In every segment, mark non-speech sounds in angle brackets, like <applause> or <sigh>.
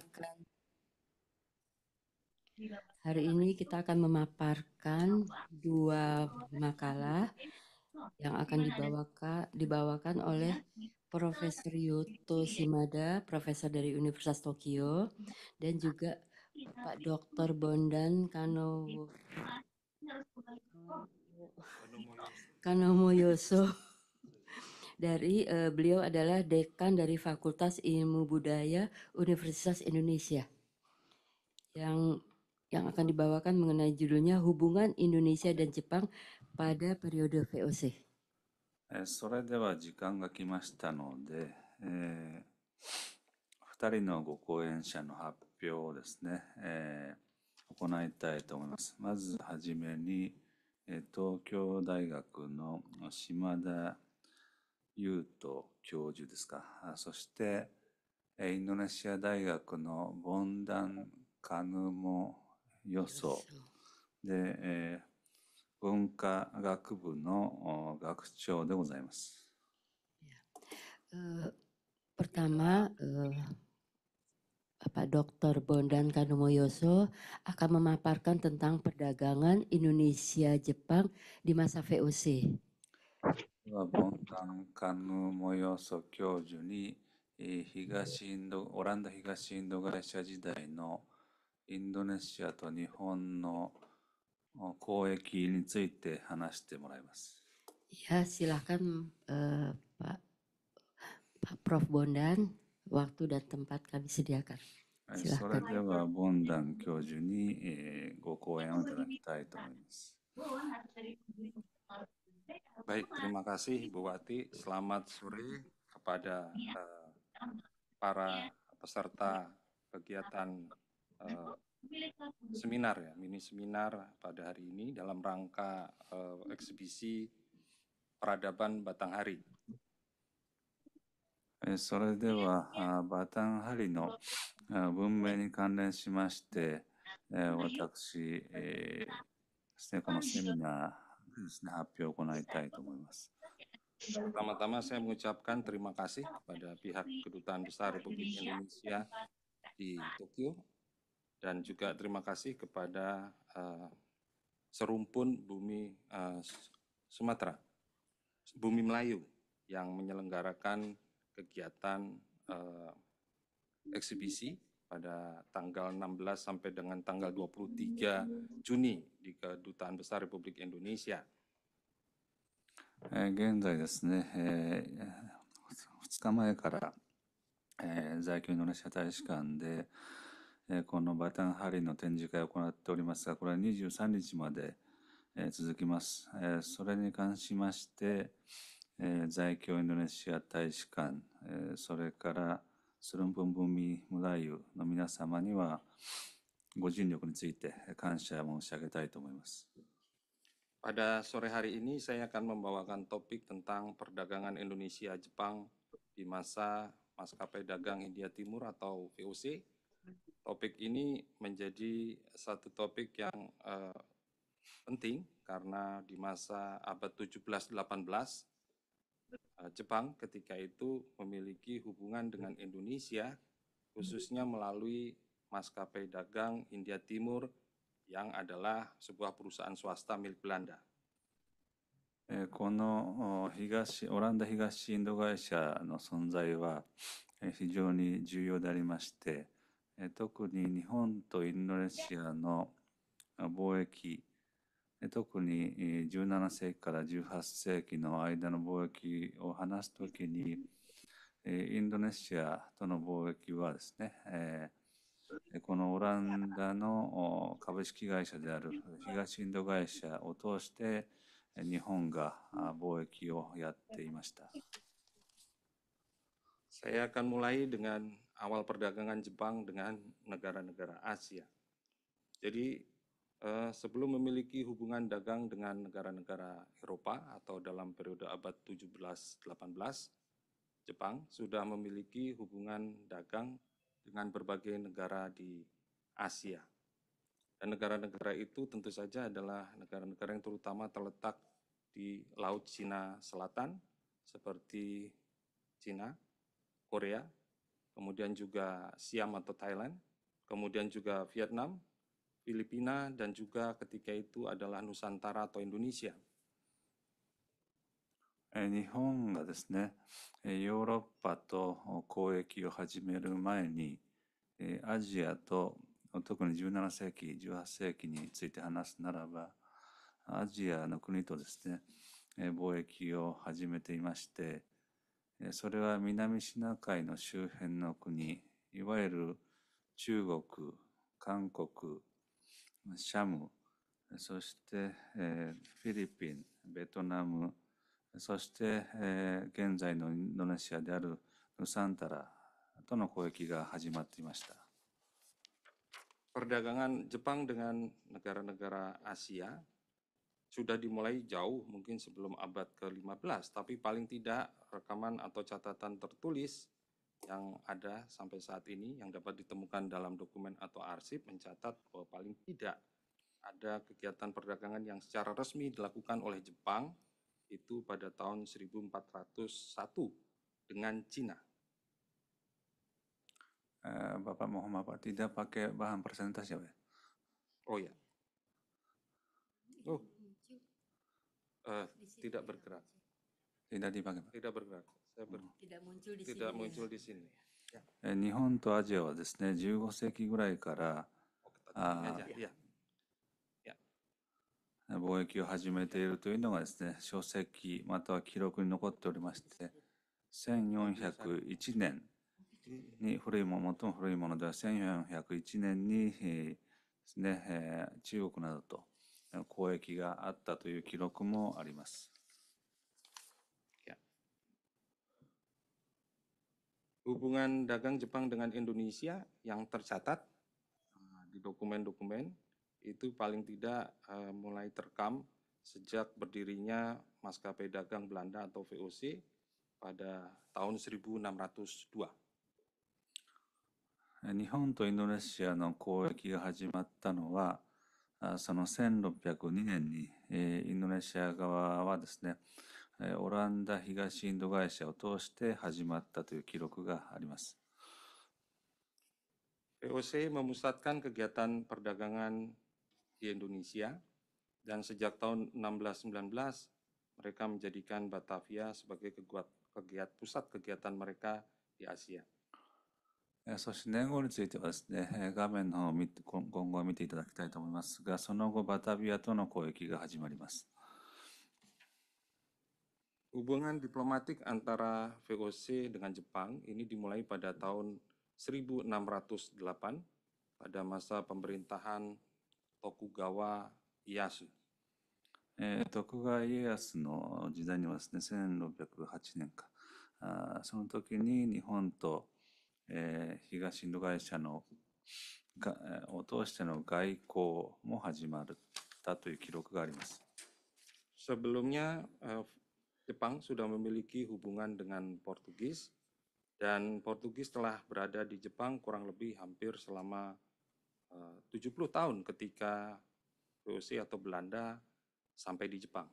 akan hari ini kita akan memaparkan dua makalah yang akan dibawakan dibawakan oleh Profesor Yuto Shimada, profesor dari Universitas Tokyo, dan juga Pak Dr. Bondan Kano Kanomo Yoso dari uh, beliau adalah dekan dari Fakultas Ilmu Budaya Universitas Indonesia yang yang akan dibawakan mengenai judulnya Hubungan Indonesia dan Jepang pada periode VOC. それでは時間が来ましたので、えー、2人のご講演者の発表をですね、えー、行いたいと思います。まずはじめに、えー、東京大学の島田 eh, 優斗教授ですかそしてインドネシア大学のボンダン・カヌモ・予想で、えー、文化学部の学長でございます。Uh, pertama, uh, apa Dr. Bondan Kanumoyoso akan memaparkan tentang perdagangan Indonesia Jepang di masa VOC. はボンタン・カヌー・モヨソ教授に、え東インドオランダ東インド会社時代のインドネシアと日本の交易について話してもらいます。Ya, s i l a k a n eh, Pak Pak Prof Bondan, waktu dan tempat kami sediakan. はいそれではボンダン教授に、えーご講演をいただきたいと思います。Baik, terima kasih Ibu Wati. Selamat sore kepada uh, para peserta kegiatan uh, seminar ya, mini seminar pada hari ini dalam rangka uh, eksibisi peradaban Batanghari. それでは、バタンハリの文明に関連しまして、私、ですね、このセミナーですね、発表を行いたいと思います。Pertama-tama nah, saya mengucapkan terima kasih kepada pihak Kedutaan Besar Republik Indonesia di Tokyo dan juga terima kasih kepada uh, serumpun bumi uh, Sumatera, bumi Melayu yang menyelenggarakan kegiatan uh, eksibisi pada tanggal 16 sampai dengan tanggal 23 Juni di Kedutaan Besar Republik Indonesia. 現在ですね、えー、2日前から、えー、在京インドネシア大使館で、えー、このバタンハリの展示会を行っておりますが、これは23日まで、えー、続きます。えー、それに関しまして、えー、在京インドネシア大使館、えー、それから、Pada sore hari ini saya akan membawakan topik tentang perdagangan Indonesia-Jepang di masa Maskapai Dagang India Timur atau VOC. Topik ini menjadi satu topik yang uh, penting karena di masa abad 17-18 Eh, Jepang ketika itu memiliki hubungan dengan Indonesia, khususnya melalui maskapai dagang India Timur yang adalah sebuah perusahaan swasta milik Belanda. この東オランダ東インド会社の存在は非常に重要でありまして特に日本とインドネシアの貿易 eh, 特に17世紀から18世紀の間の貿易を話すときに、インドネシアとの貿易はですね、このオランダの株式会社である東インド会社を通して日本が貿易をやっていました。Saya akan mulai dengan awal perdagangan Jepang dengan negara-negara Asia. Jadi eh, sebelum memiliki hubungan dagang dengan negara-negara Eropa atau dalam periode abad 17-18, Jepang sudah memiliki hubungan dagang dengan berbagai negara di Asia. Dan negara-negara itu tentu saja adalah negara-negara yang terutama terletak di Laut Cina Selatan, seperti Cina, Korea, kemudian juga Siam atau Thailand, kemudian juga Vietnam, Filipina, dan juga ketika itu adalah Nusantara atau Indonesia. 日本がですね、ヨーロッパと交易を始める前に、アジアと特に17世紀、18世紀について話すならば、アジアの国とですね、貿易を始めていまして、それは南シナ海の周辺の国、いわゆる中国、韓国、シャム、そして、えフィリピン、ベトナム、そして、え現在のインドネシアであるヌサンタラとの交易が始まっていました。Perdagangan eh, eh, eh, Jepang dengan negara-negara Asia sudah dimulai jauh mungkin sebelum abad ke-15, tapi paling tidak rekaman atau catatan tertulis yang ada sampai saat ini yang dapat ditemukan dalam dokumen atau arsip mencatat bahwa paling tidak ada kegiatan perdagangan yang secara resmi dilakukan oleh Jepang itu pada tahun 1401 dengan Cina. Eh, Bapak mohon maaf Pak, tidak pakai bahan persentase ya Pak? Oh, iya. oh. Eh, ya. Oh. Uh, tidak bergerak. Tidak dipakai Pak? Tidak bergerak. 日本とアジアはですね、15世紀ぐらいから貿易を始めているというのがですね、書籍または記録に残っておりまして、1401年に古いもの、最も古いものでは1401年にですね、中国などと交易があったという記録もあります。hubungan dagang Jepang dengan Indonesia yang tercatat uh, di dokumen-dokumen itu paling tidak uh, mulai terekam sejak berdirinya maskapai dagang Belanda atau VOC pada tahun 1602. 日本とインドネシアの交易が始まったのは、その1602年に、インドネシア側はですね、オランダ東インド会社を通して始まったという記録があります。VOC memusatkan kegiatan perdagangan di Indonesia dan sejak tahun 1619 mereka menjadikan Batavia sebagai kegiat, kegiat pusat kegiatan mereka di Asia. そして年号についてはですね、画面の方を今後見ていただきたいと思いますが、その後バタビアとの交易が始まります。Hubungan diplomatik antara VOC dengan Jepang ini dimulai pada tahun 1608 pada masa pemerintahan Tokugawa Ieyasu. えー、徳川家康の時代にはですね1608年かあその時に日本と、えー、東インド会社のがを通しての外交も始まったという記録があります。Sebelumnya eh, Jepang sudah memiliki hubungan dengan Portugis dan Portugis telah berada di Jepang kurang lebih hampir selama 70 eh, tahun ketika VOC atau Belanda sampai di Jepang.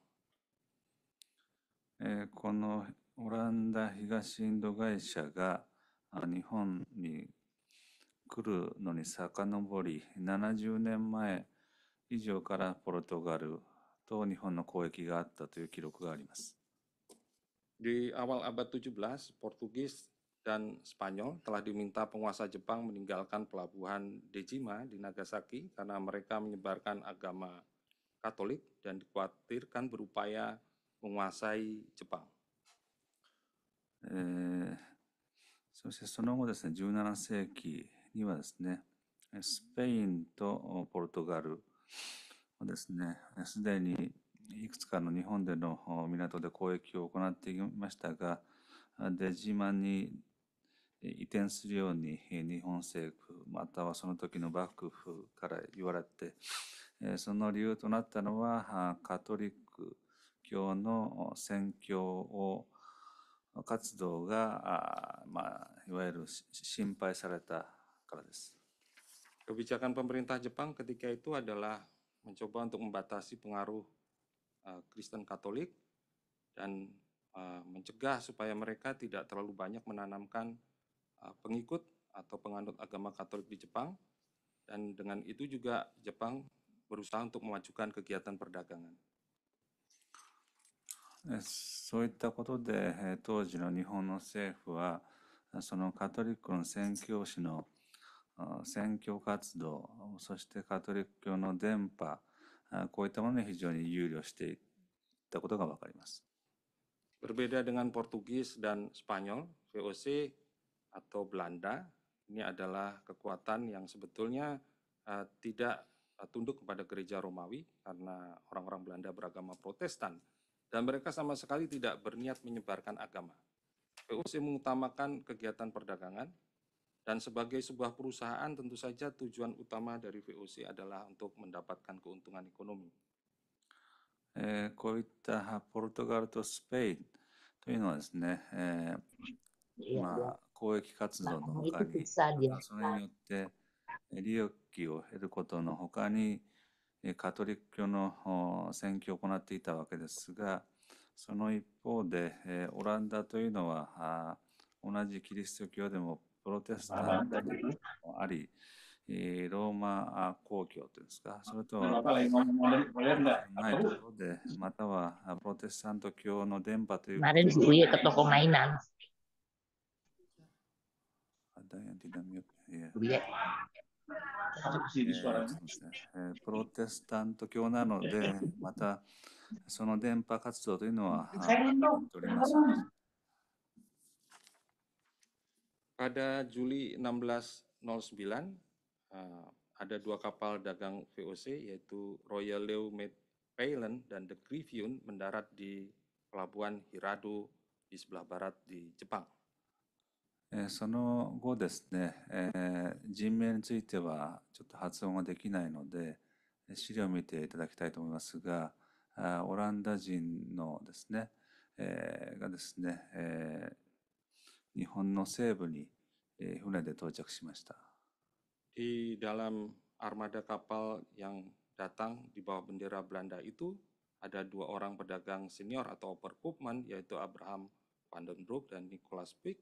このオランダ東インド会社が日本に来るのに遡り70年前以上からポルトガルと日本の交易があったという記録があります。Eh, di awal abad 17, Portugis dan Spanyol telah diminta penguasa Jepang meninggalkan pelabuhan Dejima di Nagasaki karena mereka menyebarkan agama Katolik dan dikhawatirkan berupaya menguasai Jepang. Eh, そしてその後ですね17いくつかの日本での港で交易を行っていましたが、出島に移転するように日本政府、またはその時の幕府から言われて、その理由となったのは、カトリック教の宣教を活動が、まあ、いわゆる心配されたからです。Kebijakan pemerintah Jepang ketika itu adalah mencoba untuk membatasi pengaruh Eh, Kristen Katolik dan eh, mencegah supaya mereka tidak terlalu banyak menanamkan eh, pengikut atau penganut agama Katolik di Jepang dan dengan itu juga Jepang berusaha untuk memajukan kegiatan perdagangan. そういったことで当時の日本の政府はそのカトリックの宣教師の宣教活動そしてカトリック教の伝播こういったものに非常に憂慮していったことがわかります。Berbeda dengan Portugis dan Spanyol, VOC atau Belanda ini adalah kekuatan yang sebetulnya uh, tidak uh, tunduk kepada gereja Romawi karena orang-orang Belanda beragama Protestan dan mereka sama sekali tidak berniat menyebarkan agama. VOC mengutamakan kegiatan perdagangan dan sebagai sebuah perusahaan tentu saja tujuan utama dari VOC adalah untuk mendapatkan keuntungan ekonomi. えー、こういったポルトガルとスペインというのはですね、えー、まあ、公益活動のほかに、それによって利益を得ることのほかに、カトリック教の選挙を行っていたわけですが、その一方で、えー、オランダというのは、同じキリスト教でもプロテスタントもあり、えー、ローマ公共というんですか、それとなまたはプロテスタント教の電波という。プロテスタント教なので、またその電波活動というのは、ります。pada Juli 1609 eh, ada dua kapal dagang VOC yaitu Royal Leo Palen dan The Griffin mendarat di pelabuhan Hirado di sebelah barat di Jepang. Eh, その後ですね、えー、人名についてはちょっと発音ができないので、資料を見ていただきたいと思いますが、オランダ人のですね、えー、がですね、えー、di dalam armada kapal yang datang di bawah bendera Belanda itu ada dua orang pedagang senior atau perkupman yaitu Abraham Van den Broek dan Nicholas Pick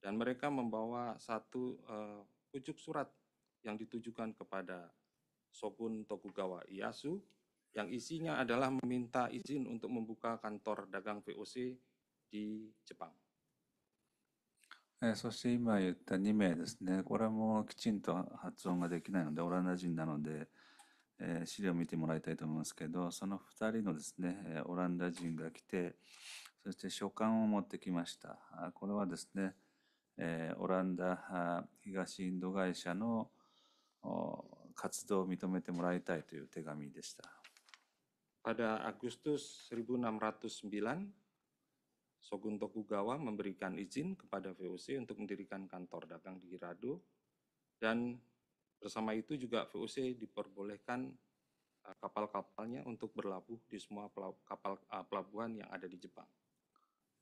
dan mereka membawa satu uh, pucuk surat yang ditujukan kepada Shogun Tokugawa Ieyasu yang isinya adalah meminta izin untuk membuka kantor dagang VOC di Jepang. えー、そして今言った2名ですね、これもきちんと発音ができないので、オランダ人なので、えー、資料を見てもらいたいと思いますけど、その2人のですね、オランダ人が来て、そして書簡を持ってきました。これはですね、えー、オランダ東インド会社の活動を認めてもらいたいという手紙でした。Pada Agustus 1609 Shogun Tokugawa memberikan izin kepada VOC untuk mendirikan kantor dagang di Hirado dan bersama itu juga VOC diperbolehkan eh, kapal-kapalnya untuk berlabuh di semua kapal eh, pelabuhan yang ada di Jepang.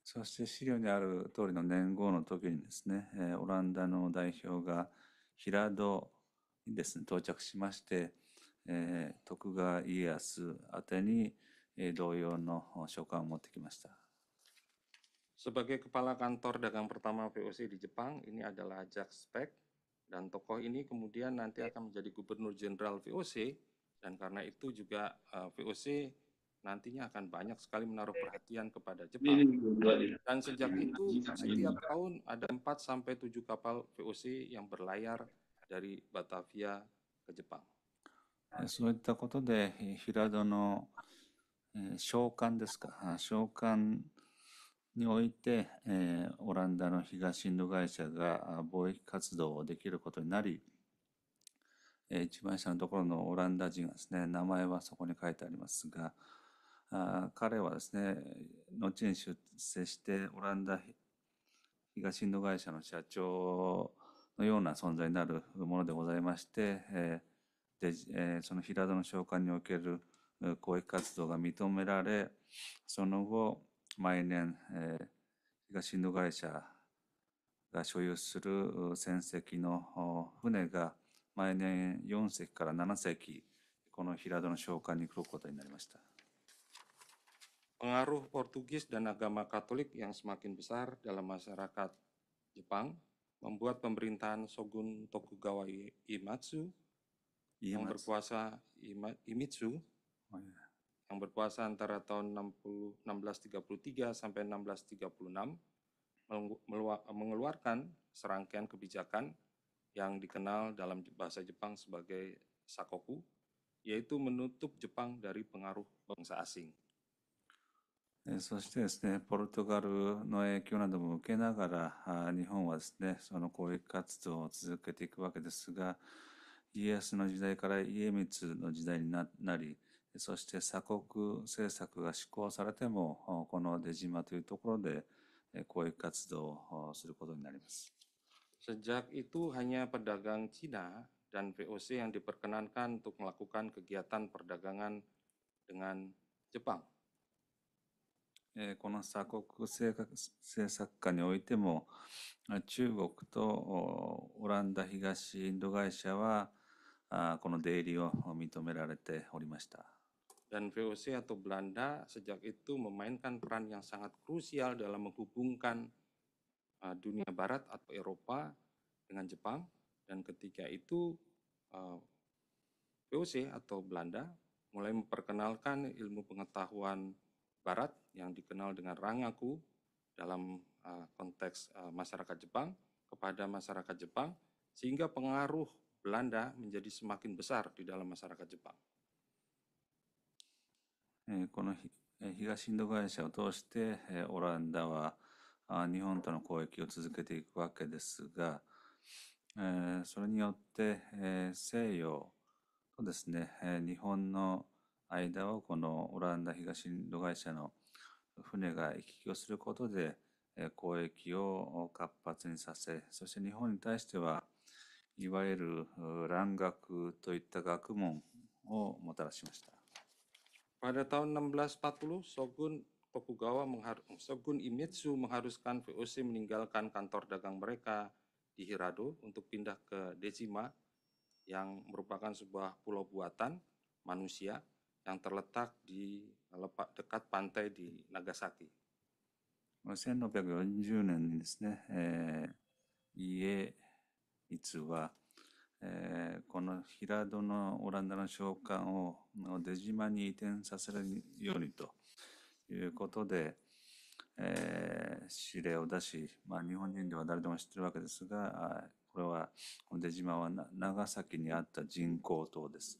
そして資料にある通りの年号の時にですね、えー、オランダの代表が平戸にですね、到着しまして、えー、徳川家康宛に、えー、同様の書簡を持ってきました。sebagai kepala kantor dagang pertama VOC di Jepang, ini adalah Jack Speck, dan tokoh ini kemudian nanti akan menjadi gubernur jenderal VOC, dan karena itu juga uh, eh, VOC nantinya akan banyak sekali menaruh perhatian kepada Jepang. Dan sejak itu, setiap tahun ada 4 sampai 7 kapal VOC yang berlayar dari Batavia ke Jepang. そういったことで、平戸の召喚ですか、召喚 eh, において、えー、オランダの東インド会社が貿易活動をできることになり、えー、一番下のところのオランダ人がですね、名前はそこに書いてありますが、あ彼はですね、後に出世してオランダ東インド会社の社長のような存在になるものでございまして、えー、でえー、その平戸の召喚における交易活動が認められ、その後、毎年、えー、東インド会社が所有する船籍の船が毎年4隻から7隻この平戸の召喚に来ることになりました。Pengaruh Portugis dan agama Katolik yang semakin besar dalam masyarakat Jepang membuat pemerintahan Shogun Tokugawa Iematsu, Iematsu. yang berkuasa Ima, Imitsu oh, yeah. yang berkuasa antara tahun 60, 1633 sampai 1636 mengeluarkan serangkaian kebijakan yang dikenal dalam bahasa Jepang sebagai sakoku, yaitu menutup Jepang dari pengaruh bangsa asing. Eh, そしてですね、ポルトガルの影響なども受けながら、日本はですね、その攻撃活動を続けていくわけですが、家康の時代から家光の時代になり、そして鎖国政策が施行されても、この出島というところで交易活動をすることになります。Sejak itu hanya pedagang Cina dan VOC yang diperkenankan untuk melakukan kegiatan perdagangan dengan Jepang. この鎖国政策下においても、中国とオランダ東インド会社は、この出入りを認められておりました。dan VOC atau Belanda sejak itu memainkan peran yang sangat krusial dalam menghubungkan uh, dunia barat atau Eropa dengan Jepang dan ketika itu uh, VOC atau Belanda mulai memperkenalkan ilmu pengetahuan barat yang dikenal dengan Rangaku dalam uh, konteks masyarakat Jepang kepada masyarakat Jepang sehingga pengaruh Belanda menjadi semakin besar di dalam masyarakat Jepang. この東インド会社を通してオランダは日本との交易を続けていくわけですがそれによって西洋とですね日本の間をこのオランダ東インド会社の船が行き来をすることで交易を活発にさせそして日本に対してはいわゆる蘭学といった学問をもたらしました。Pada tahun 1640, Shogun Tokugawa menghar Shogun Imitsu mengharuskan VOC meninggalkan kantor dagang mereka di Hirado untuk pindah ke Dejima yang merupakan sebuah pulau buatan manusia yang terletak di dekat pantai di Nagasaki. 1640えー、この平戸のオランダの商館を出島に移転させるようにということで、えー、指令を出し、まあ、日本人では誰でも知ってるわけですがこれは出島は長崎にあった人工島です。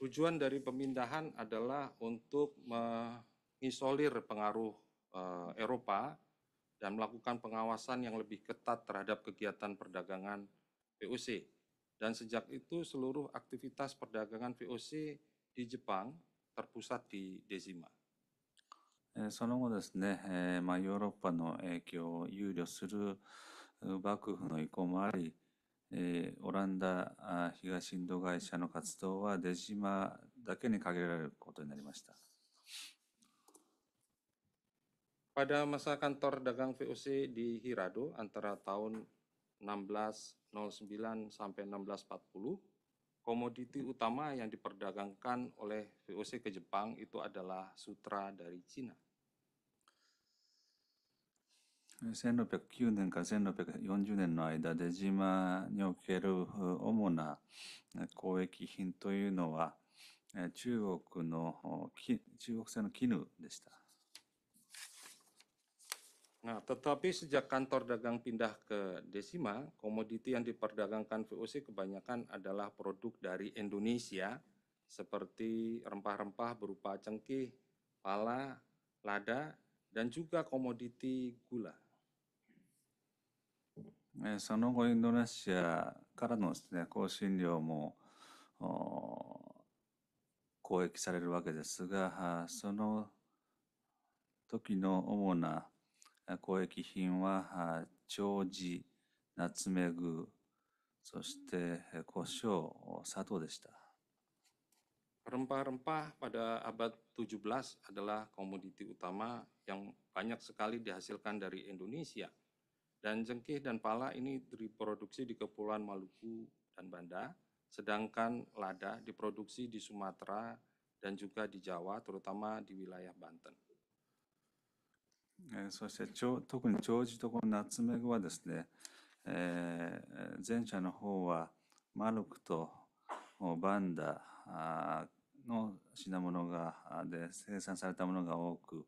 Tujuan dari pemindahan adalah untuk mengisolir pengaruh eh, Eropa dan melakukan pengawasan yang lebih ketat terhadap kegiatan perdagangan VOC. Dan sejak itu seluruh aktivitas perdagangan VOC di Jepang terpusat di Dezima. その後ですね、えーまあ、ヨーロッパの影響を憂慮する幕府の意向もあり、えー、オランダ東インド会社の活動は出島だけに限られることになりました。Pada masa kantor dagang VOC di Hirado antara tahun 16.09 sampai 16.40. Komoditi utama yang diperdagangkan oleh VOC ke Jepang itu adalah sutra dari Cina. 1609年から1640年の間、出島における主な交易品というのは、中国の、中国製の絹でした。Nah, tetapi sejak kantor dagang pindah ke Desima, komoditi yang diperdagangkan VOC kebanyakan adalah produk dari Indonesia seperti rempah-rempah berupa cengkih, pala, lada, dan juga komoditi gula. その後インドネシアからのですね香辛料も交易されるわけですがその時の主な eh, 交易品は長寿、ナツメグ、そして胡椒、砂糖でした。Rempah-rempah pada abad 17 adalah komoditi utama yang banyak sekali dihasilkan dari Indonesia. Dan jengkih dan pala ini diproduksi di Kepulauan Maluku dan Banda, sedangkan lada diproduksi di Sumatera dan juga di Jawa, terutama di wilayah Banten. えそして特に長寿とこの夏目はですね、えー、前者の方はマルクとバンダの品物がで生産されたものが多く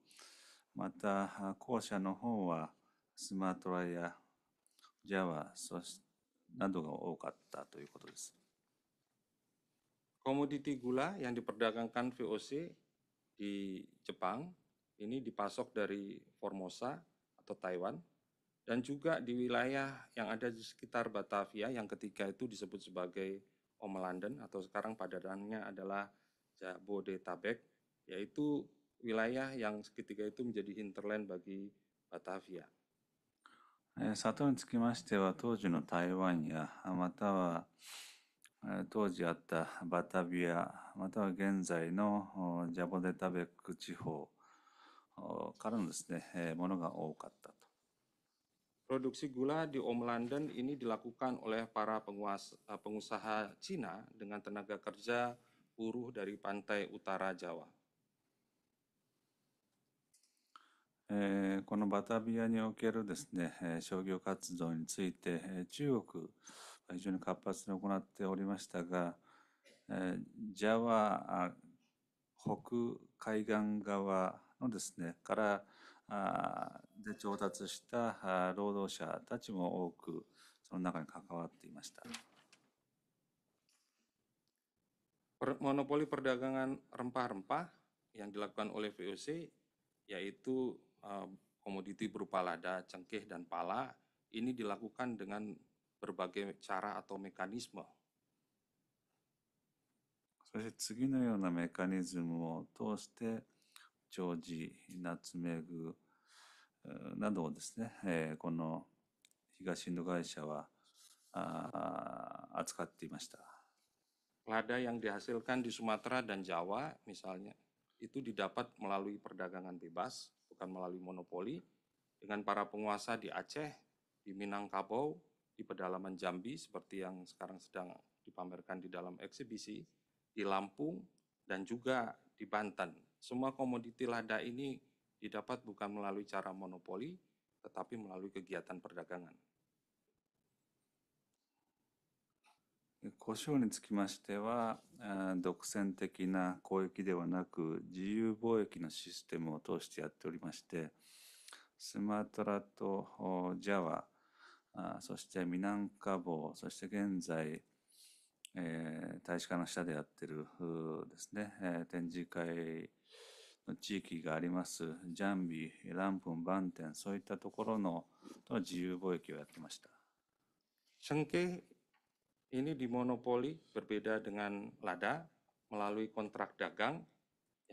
また後者の方はスマートラやジャワそしなどが多かったということです。Komoditi gula yang diperdagangkan VOC di Jepang ini dipasok dari Formosa atau Taiwan dan juga di wilayah yang ada di sekitar Batavia yang ketiga itu disebut sebagai Omelanden atau sekarang padanannya adalah Jabodetabek yaitu wilayah yang ketiga itu menjadi hinterland bagi Batavia. 佐藤につきましては当時の台湾やまたは当時あったバタビアまたは現在のジャボデタベック地方 eh, からのですね、ものが多かったと。Produksi gula di Om London ini dilakukan oleh para penguasa, pengusaha Cina dengan tenaga kerja buruh dari pantai utara Jawa. えー、このバタビアにおけるですね、商業活動について、中国は非常に活発に行っておりましたが、えー、ジャワ北海岸側のですね、からあで調達した労働者たちも多く、その中に関わっていました。Monopoli perdagangan rempah-rempah yang dilakukan oleh VOC yaitu uh, komoditi berupa lada, cengkeh, dan pala ini dilakukan dengan berbagai cara atau mekanisme. そして次のようなメカニズムを通して長寿ナツメグなどをですね、えー、この東インド会社は扱っていました。Lada yang dihasilkan di Sumatera dan Jawa misalnya itu didapat melalui perdagangan bebas, bukan melalui monopoli, dengan para penguasa di Aceh, di Minangkabau, di pedalaman Jambi seperti yang sekarang sedang dipamerkan di dalam eksibisi, di Lampung, dan juga di Banten. Semua komoditi lada ini didapat bukan melalui cara monopoli, tetapi melalui kegiatan perdagangan. コショウにつきましては、独占的な交易ではなく、自由貿易のシステムを通してやっておりまして、スマトラとジャワ、そして南カボ、そして現在、えー、大使館の下でやってるですね、展示会地域があります、ジャンビ、ランプン、バンテン、そういったところのと自由貿易をやってました。Cengkeh ini dimonopoli berbeda dengan lada melalui kontrak dagang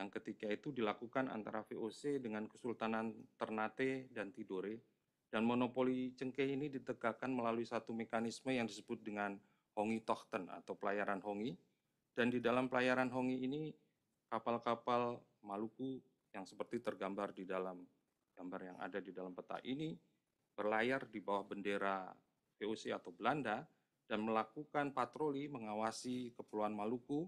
yang ketika itu dilakukan antara VOC dengan Kesultanan Ternate dan Tidore dan monopoli cengkeh ini ditegakkan melalui satu mekanisme yang disebut dengan Hongi Tochten atau pelayaran Hongi dan di dalam pelayaran Hongi ini kapal-kapal Maluku yang seperti tergambar di dalam gambar yang ada di dalam peta ini berlayar di bawah bendera VOC atau Belanda dan melakukan patroli mengawasi Kepulauan Maluku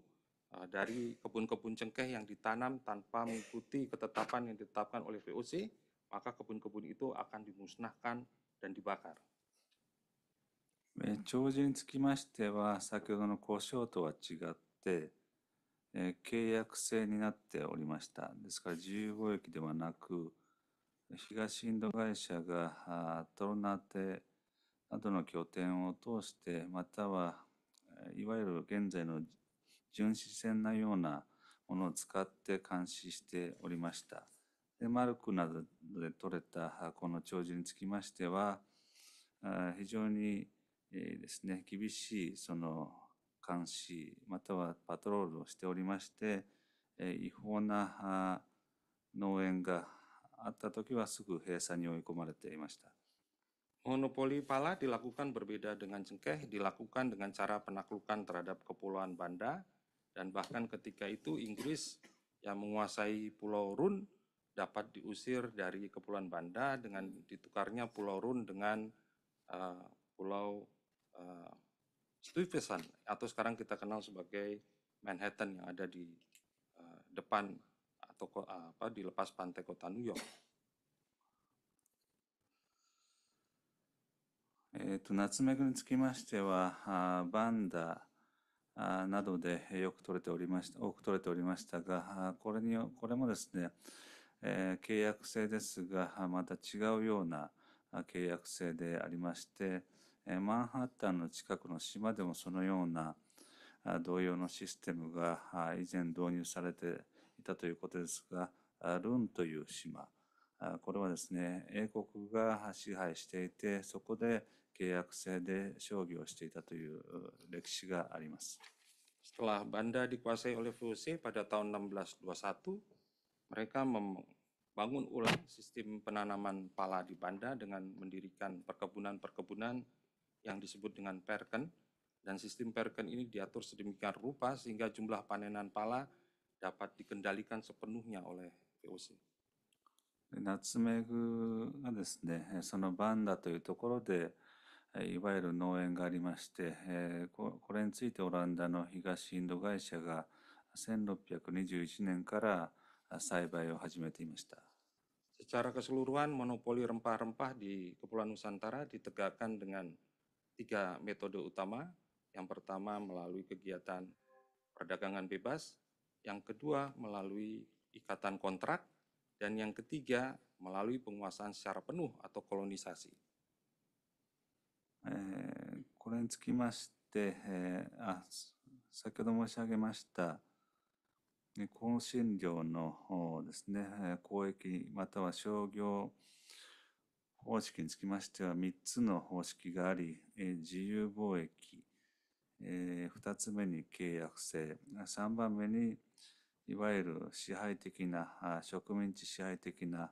eh, dari kebun-kebun cengkeh yang ditanam tanpa mengikuti ketetapan yang ditetapkan oleh VOC, maka kebun-kebun itu akan dimusnahkan dan dibakar. 長寿につきましては、先ほどの胡椒とは違って、eh, えー、契約制になっておりました。ですから自由貿易ではなく、東インド会社がトロナテなどの拠点を通して、またはいわゆる現在の巡視船のようなものを使って監視しておりました。でマルクなどで取れたこの長寿につきましては非常にですね厳しいその監視またはパトロールをしておりまして違法な農園があったときはすぐ閉鎖に追い込まれていました。Monopoli pala dilakukan berbeda dengan cengkeh, dilakukan dengan cara penaklukan terhadap kepulauan Banda, dan bahkan ketika itu Inggris yang menguasai Pulau Run dapat diusir dari kepulauan Banda dengan ditukarnya Pulau Run dengan uh, Pulau uh, Stuyvesant atau sekarang kita kenal sebagai Manhattan yang ada di uh, depan atau uh, apa di lepas pantai kota New York. えーと、と夏目につきましてはあバンダあなどでよく取れておりました多く取れておりましたがこれにこれもですね、えー、契約制ですがまた違うような契約制でありまして、マンハッタンの近くの島でもそのような同様のシステムが以前導入されていたということですが、ルンという島、これはですね、英国が支配していて、そこで契約制で商業していたという歴史があります。Setelah Banda dikuasai oleh VOC pada tahun 1621, mereka membangun ulang sistem penanaman pala di Banda dengan mendirikan perkebunan-perkebunan yang disebut dengan perken dan sistem perken ini diatur sedemikian rupa sehingga jumlah panenan pala dapat dikendalikan sepenuhnya oleh VOC. 夏目具がですね、そのバンダというところで、いわゆる農園がありまして、これについてオランダの東インド会社が1621年から栽培を始めていました。Secara eh, keseluruhan, monopoli rempah-rempah di Kepulauan Nusantara ditegakkan dengan tiga metode utama. Yang pertama melalui kegiatan perdagangan bebas, yang kedua melalui ikatan kontrak, dan yang ketiga melalui penguasaan secara penuh atau kolonisasi. えー、これにつきまして、えー、あ先ほど申し上げました香辛料のですね交易または商業、えー eh, 方式につきましては3つの方式があり、え自由貿易、え2つ目に契約制、3番目にいわゆる支配的な、あ植民地支配的な、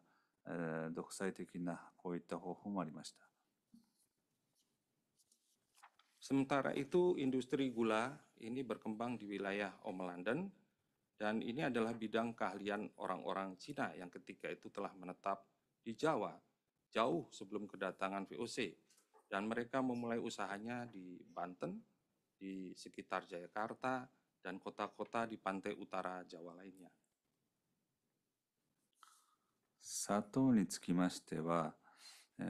独裁的な、こういった方法もありました。Sementara itu industri gula ini berkembang di wilayah Om l a n d o n dan ini adalah bidang keahlian orang-orang Cina yang ketika itu telah menetap di Jawa. jauh sebelum kedatangan VOC dan mereka memulai usahanya di Banten, di sekitar Jakarta, dan kota-kota di pantai utara Jawa lainnya. 砂糖につきましては、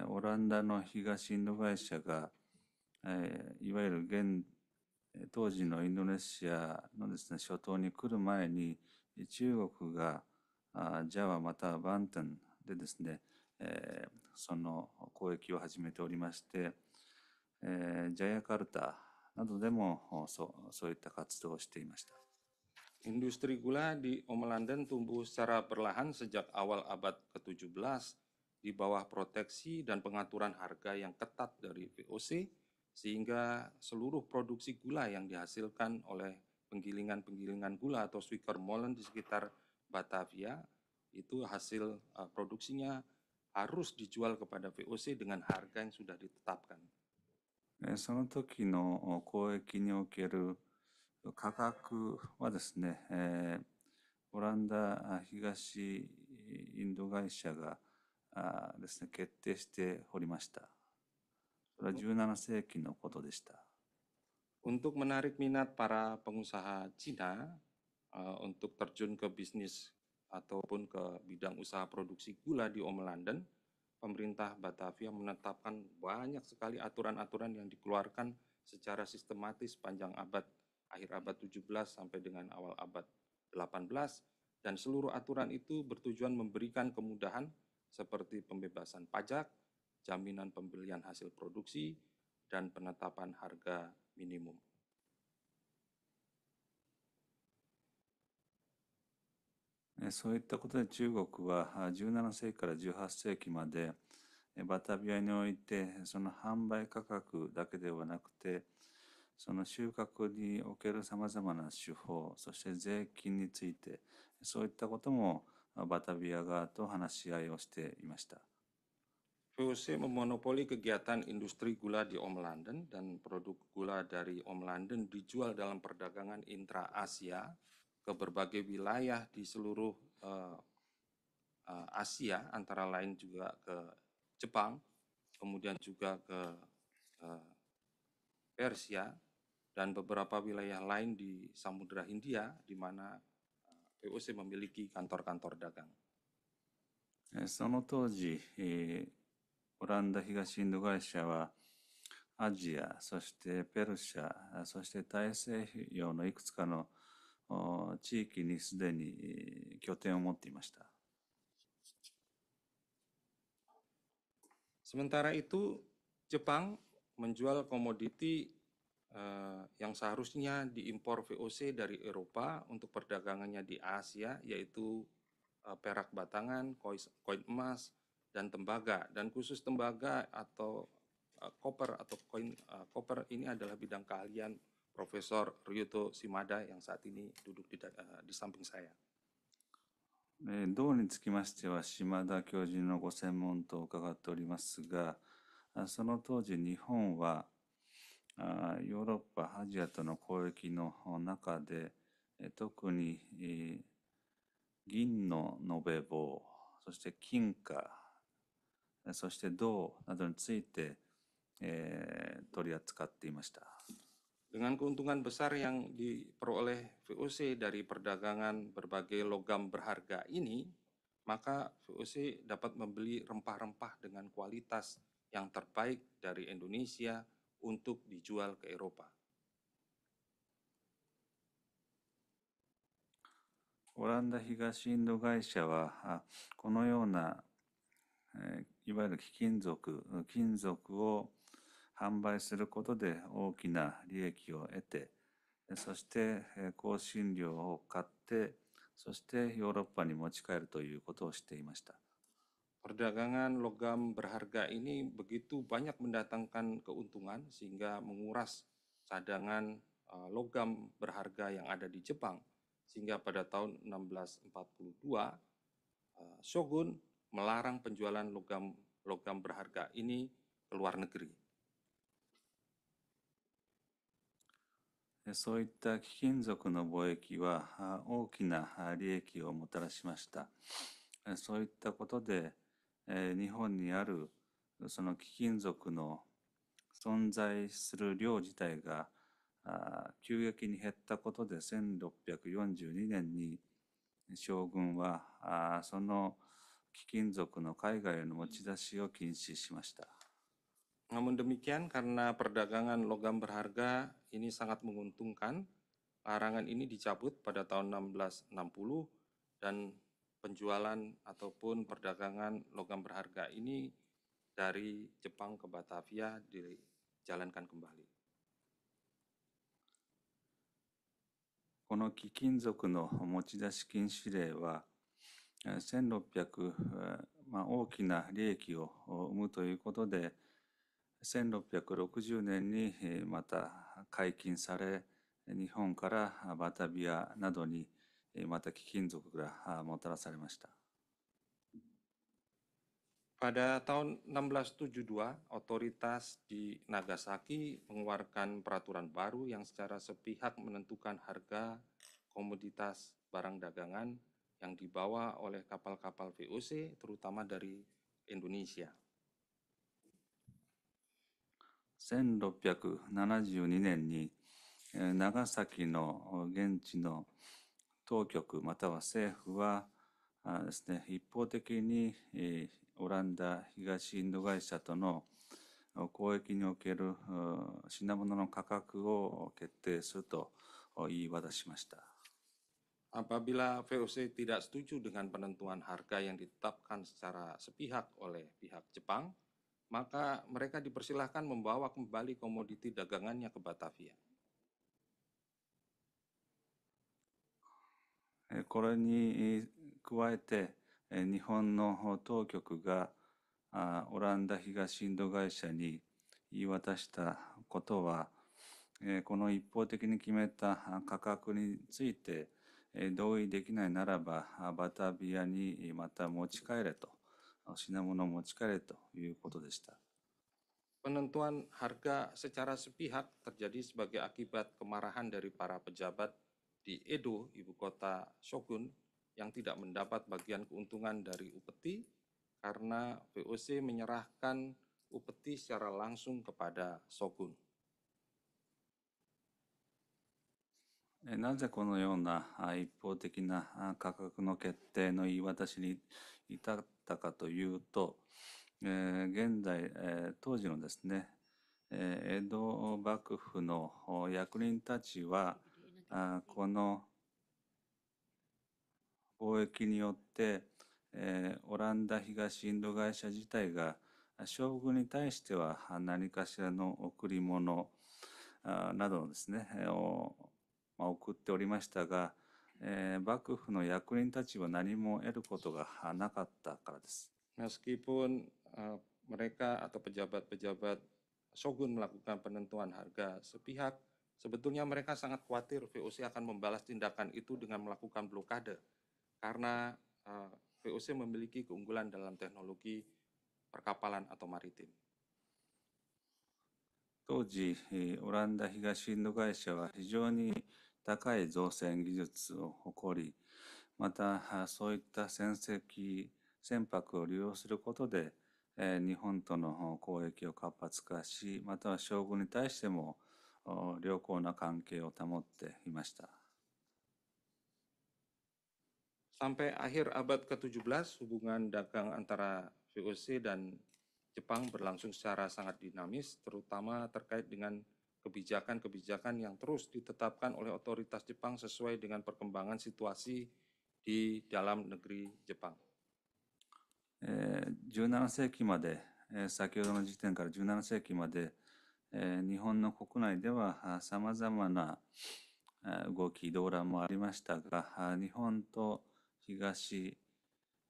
オランダの東インド会社が、いわゆる現当時のインドネシアのですね、諸島に来る前に、中国がジャワまたはバンテンでですね、その交易を始めておりまして、えー、ジャヤカルタなどでもそうそういった活動をしていました。Industri gula di Omelandan tumbuh secara perlahan sejak awal abad ke-17 di bawah proteksi dan pengaturan harga yang ketat dari VOC sehingga seluruh produksi gula yang dihasilkan oleh penggilingan-penggilingan gula atau sweeker molen di sekitar Batavia itu hasil uh, produksinya harus dijual kepada VOC dengan harga yang sudah ditetapkan. その時の交易における価格はですね、えー、オランダ東インド会社があですね決定しておりました。それは17世紀のことでした。Untuk menarik minat para pengusaha Cina eh, untuk terjun ke bisnis ataupun ke bidang usaha produksi gula di Om London, pemerintah Batavia menetapkan banyak sekali aturan-aturan yang dikeluarkan secara sistematis panjang abad akhir abad 17 sampai dengan awal abad 18 dan seluruh aturan itu bertujuan memberikan kemudahan seperti pembebasan pajak, jaminan pembelian hasil produksi, dan penetapan harga minimum. そういったことで中国は17世紀から18世紀までバタビアにおいてその販売価格だけではなくてその収穫におけるさまざまな手法そして税金についてそういったこともバタビア側と話し合いをしていました。VOC memonopoli kegiatan industri gula di Om London dan produk gula dari Om London dijual dalam perdagangan intra Asia ke berbagai wilayah di seluruh eh, eh, Asia, antara lain juga ke Jepang, kemudian juga ke eh, Persia, dan beberapa wilayah lain di Samudra Hindia, di mana POC memiliki kantor-kantor dagang. その当時、えー、オランダ東インド会社はアジア、そしてペルシャ、そして大西洋のいくつかの地域にすでに拠点を持っていました。Sementara itu, Jepang menjual komoditi eh, yang seharusnya diimpor VOC dari Eropa untuk perdagangannya di Asia, yaitu eh, perak batangan, koin, emas, dan tembaga. Dan khusus tembaga atau eh, koper atau koin koper ini adalah bidang keahlian Profesor Ryuto s i m a d a yang saat ini duduk di, uh, di samping saya. 銅につきましては島田教授のご専門と伺っておりますがその当時日本はヨーロッパアジアとの交易の中で特に銀の延べ棒そして金貨そして銅などについて取り扱っていました。dengan keuntungan besar yang diperoleh VOC dari perdagangan berbagai logam berharga ini, maka VOC dapat membeli rempah-rempah dengan kualitas yang terbaik dari Indonesia untuk dijual ke Eropa. Ah, Eropa. オランダ東インド会社はこのような、えー、いわゆる貴金属金属を eh, 販売することで大きな利益を得て、そして香辛料を買って、そしてヨーロッパに持ち帰るということをしていました。Perdagangan logam berharga ini begitu banyak mendatangkan keuntungan sehingga menguras cadangan e, logam berharga yang ada di Jepang sehingga pada tahun 1642 e, Shogun melarang penjualan logam logam berharga ini ke luar negeri. そういった貴金属の貿易は大きな利益をもたらしました。そういったことで日本にあるその貴金属の存在する量自体が急激に減ったことで1642年に将軍はその貴金属の海外への持ち出しを禁止しました。Namun demikian karena perdagangan logam berharga ini sangat menguntungkan, larangan ini dicabut pada tahun 1660 dan penjualan ataupun perdagangan logam berharga ini dari Jepang ke Batavia dijalankan kembali. この貴金属の持ち出し禁止令は1600、まあ、大きな利益を生むということで、1660年にまた解禁され日本からバタビアなどにまた貴金属がもたらされました。Pada tahun 1672, otoritas di Nagasaki mengeluarkan peraturan baru yang secara sepihak menentukan harga komoditas barang dagangan yang dibawa oleh kapal-kapal VOC, terutama dari Indonesia. 1672年に長崎の現地の当局または政府はですね一方的にオランダ東インド会社との交易における品物の価格を決定すると言い渡しました。Apabila VOC tidak setuju dengan penentuan harga yang ditetapkan secara sepihak oleh pihak Jepang, maka mereka dipersilahkan membawa kembali komoditi dagangannya ke Batavia. これに加えて日本の当局がオランダ東インド会社に言い渡したことはこの一方的に決めた価格について同意できないならばバタビアにまた持ち帰れと Penentuan harga secara sepihak terjadi sebagai akibat kemarahan dari para pejabat di Edo, ibu kota Shogun, yang tidak mendapat bagian keuntungan dari upeti karena VOC menyerahkan upeti secara langsung kepada Shogun. なぜこのような一方的な価格の決定の言い渡しに至っ eh, ったかというと、えー、現在、えー、当時のですね、えー、江戸幕府の役人たちはあこの貿易によって、えー、オランダ東インド会社自体が将軍に対しては何かしらの贈り物などをですねを、まあ、送っておりましたがえー、幕府の役人たちは何も得ることがなかったからです。Meskipun、uh, e, mereka atau pejabat-pejabat shogun melakukan penentuan harga sepihak, sebetulnya mereka sangat khawatir VOC akan membalas tindakan itu dengan melakukan blokade karena uh, e, VOC memiliki keunggulan dalam teknologi perkapalan atau maritim. 当時、オランダ東インド会社は非常に高い造船技術を誇り、またそういった船籍、船舶を利用することで、日本との交易を活発化し、または将軍に対しても良好な関係を保っていました。Sampai akhir abad ke-17, hubungan dagang antara VOC dan Jepang berlangsung secara sangat dinamis, terutama terkait dengan kebijakan-kebijakan yang terus ditetapkan oleh otoritas Jepang sesuai dengan perkembangan situasi di dalam negeri Jepang. 17世紀まで先ほどの時点から17世紀まで日本の国内ではさまざまな動き動乱もありましたが日本と東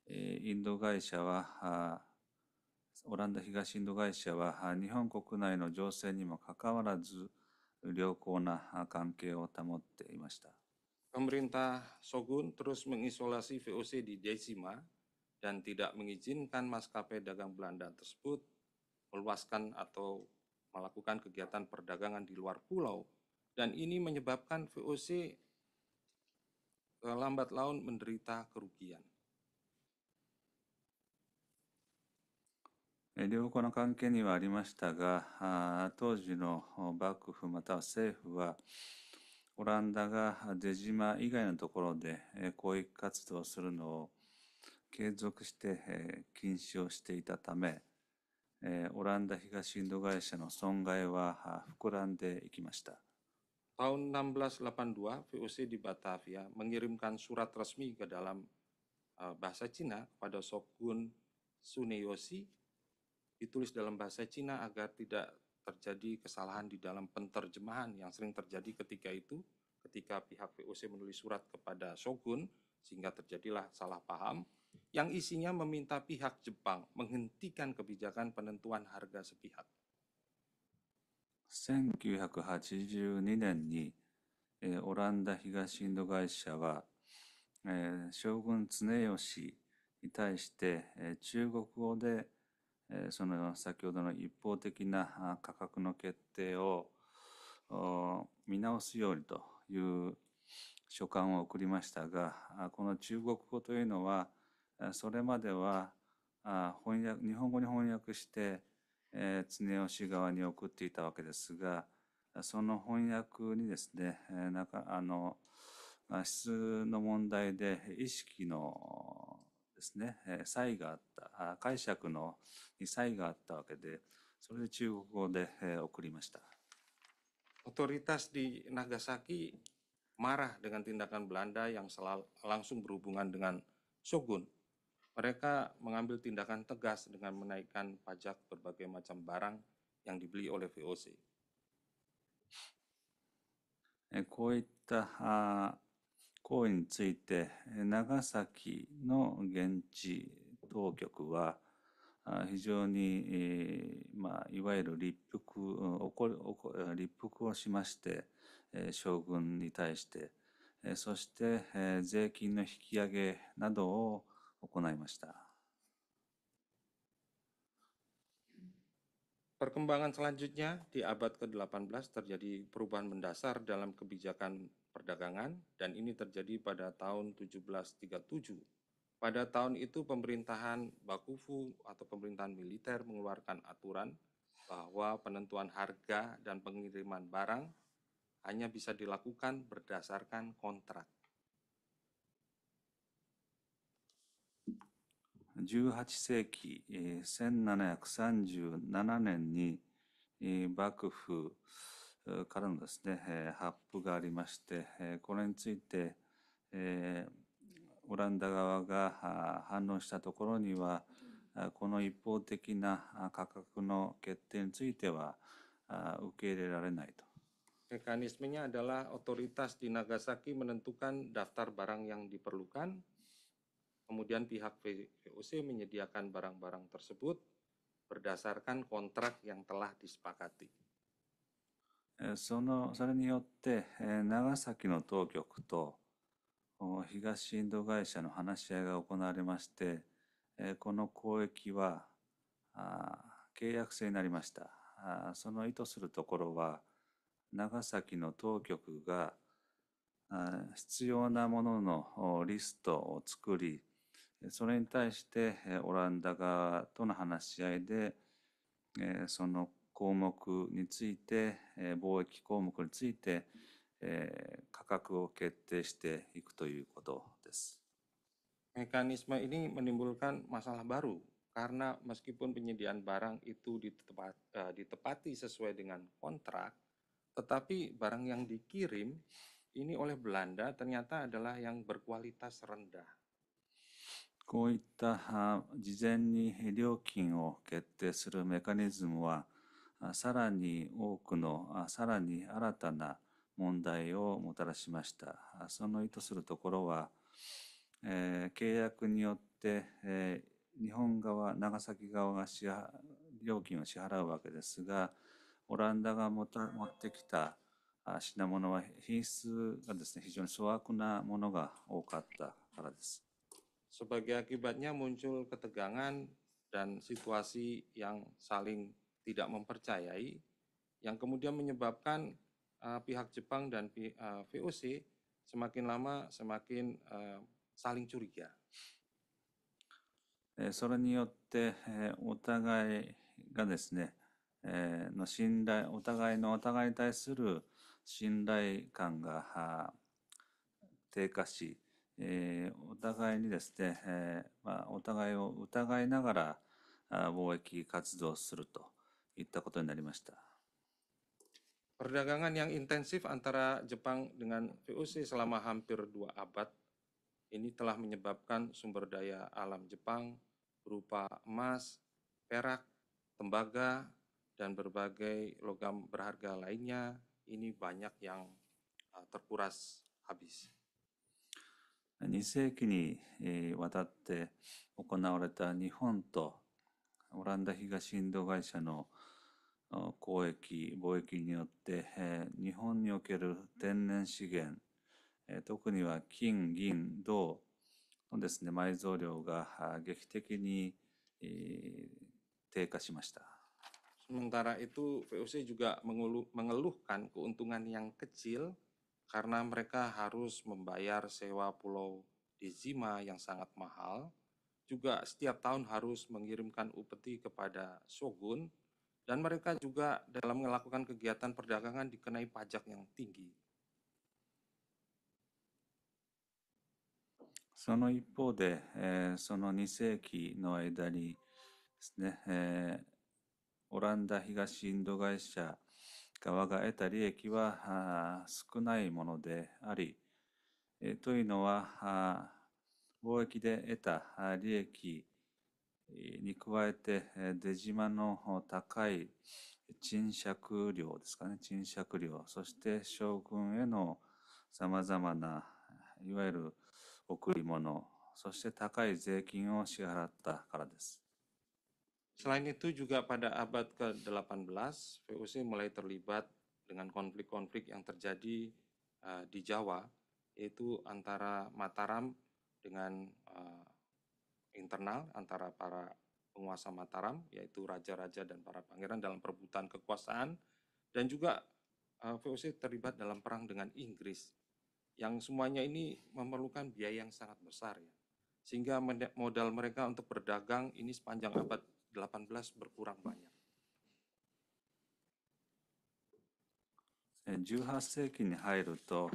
インド会社は eh, オランダ東インド会社は日本国内の情勢にもかかわらず良好な関係を保っていました。Pemerintah Shogun terus mengisolasi VOC di Jejima dan tidak mengizinkan maskapai dagang Belanda tersebut meluaskan atau melakukan kegiatan perdagangan di luar pulau dan ini menyebabkan VOC eh, lambat laun menderita kerugian. 両方の関係にはありましたが当時の幕府または政府はオランダが出島以外のところで公益活動をするのを継続して禁止をしていたためオランダ東インド会社の損害は膨らんでいきました。tahun 1682 VOC di Batavia mengirimkan surat resmi ke dalam bahasa Cina kepada Shogun s u n y o s h i ditulis dalam bahasa Cina agar tidak terjadi kesalahan di dalam penterjemahan yang sering terjadi ketika itu ketika pihak VOC menulis surat kepada Shogun sehingga terjadilah salah paham yang isinya meminta pihak Jepang menghentikan kebijakan penentuan harga sepihak. 1982年に、えー、オランダ東インド会社は、えー、将軍常吉に対して、えー、中国語でその先ほどの一方的な価格の決定を見直すようにという書簡を送りましたがこの中国語というのはそれまでは翻訳日本語に翻訳して常吉側に送っていたわけですがその翻訳にですねなんかあの質の問題で意識のですね、えー、差異があった解釈のに差異があったわけでそれで中国語で、えー、送りました。Otoritas di Nagasaki marah dengan tindakan Belanda yang selalu, langsung berhubungan dengan Shogun. Mereka mengambil tindakan tegas dengan menaikkan pajak berbagai macam barang yang dibeli oleh VOC. Eh, 行為について長崎の現地当局は非常に、まあ、いわゆる立腹立腹をしまして将軍に対してそして税金の引き上げなどを行いました。Perkembangan selanjutnya di abad ke-18 terjadi perubahan mendasar dalam kebijakan perdagangan dan ini terjadi pada tahun 1737. Pada tahun itu pemerintahan Bakufu atau pemerintahan militer mengeluarkan aturan bahwa penentuan harga dan pengiriman barang hanya bisa dilakukan berdasarkan kontrak. 18世紀、えー、1737年に、幕府からのですね、発布がありまして、これについて、オランダ側が反論したところには、この一方的な価格の決定については受け入れられないと。Mekanismenya adalah otoritas di Nagasaki menentukan daftar barang yang diperlukan kemudian pihak VOC menyediakan barang-barang tersebut berdasarkan kontrak yang telah disepakati. そのそれによって長崎の当局と東インド会社の話し合いが行われましてこの交易は契約制になりましたその意図するところは長崎の当局が必要なもののリストを作りそれに対してオランダ側との話し合いでその項目について貿易項目について価格を決定していくということです。Mekanisme ini menimbulkan masalah baru karena meskipun penyediaan barang itu e, ditepati sesuai dengan kontrak, tetapi barang yang dikirim ini oleh Belanda ternyata adalah yang berkualitas rendah. こういった事前に料金を決定するメカニズムは、さらに多くの、さらに新たな問題をもたらしました。その意図するところは、契約によって、日本側、長崎側が料金を支払うわけですが、オランダが持ってきた品物は品質がですね、非常に粗悪なものが多かったからです。Sebagai akibatnya muncul ketegangan dan situasi yang saling tidak mempercayai yang kemudian menyebabkan uh, pihak Jepang dan uh, eh, VOC semakin lama semakin uh, saling curiga. それによって、お互いがですね、の信頼、お互いのお互いに対する信頼感が低下し、えー、お互いにですね、えー、まあ、お互いを疑いながら貿易活動するといったことになりました。Perdagangan yang intensif antara Jepang dengan VOC selama hampir dua abad ini telah menyebabkan sumber daya alam Jepang berupa emas, perak, tembaga, dan berbagai logam berharga lainnya ini banyak yang uh, terkuras habis. 2世紀にわたって行われた日本とオランダ東インド会社の交易、貿易によって、日本における天然資源、特には金、銀、銅のですね、埋蔵量が劇的に低下しました。Sementara itu VOC juga mengeluhkan keuntungan yang kecil karena mereka harus membayar sewa pulau Dezima yang sangat mahal, juga setiap tahun harus mengirimkan upeti kepada Shogun, dan mereka juga dalam melakukan kegiatan perdagangan dikenai pajak yang tinggi. その一方で、えー、その2世紀の間にですね、えー、オランダ東インド会社側が得た利益は少ないものであり、というのは、貿易で得た利益に加えて、出島の高い賃借料ですかね、賃借料、そして将軍への様々な、いわゆる贈り物、そして高い税金を支払ったからです。Selain itu juga pada abad ke-18 VOC mulai terlibat dengan konflik-konflik yang terjadi uh, di Jawa yaitu antara Mataram dengan uh, internal antara para penguasa Mataram yaitu raja-raja dan para pangeran dalam perebutan kekuasaan dan juga uh, eh, VOC terlibat dalam perang dengan Inggris yang semuanya ini memerlukan biaya yang sangat besar ya sehingga modal mereka untuk berdagang ini sepanjang abad 18 berkurang banyak. 18世紀に入ると、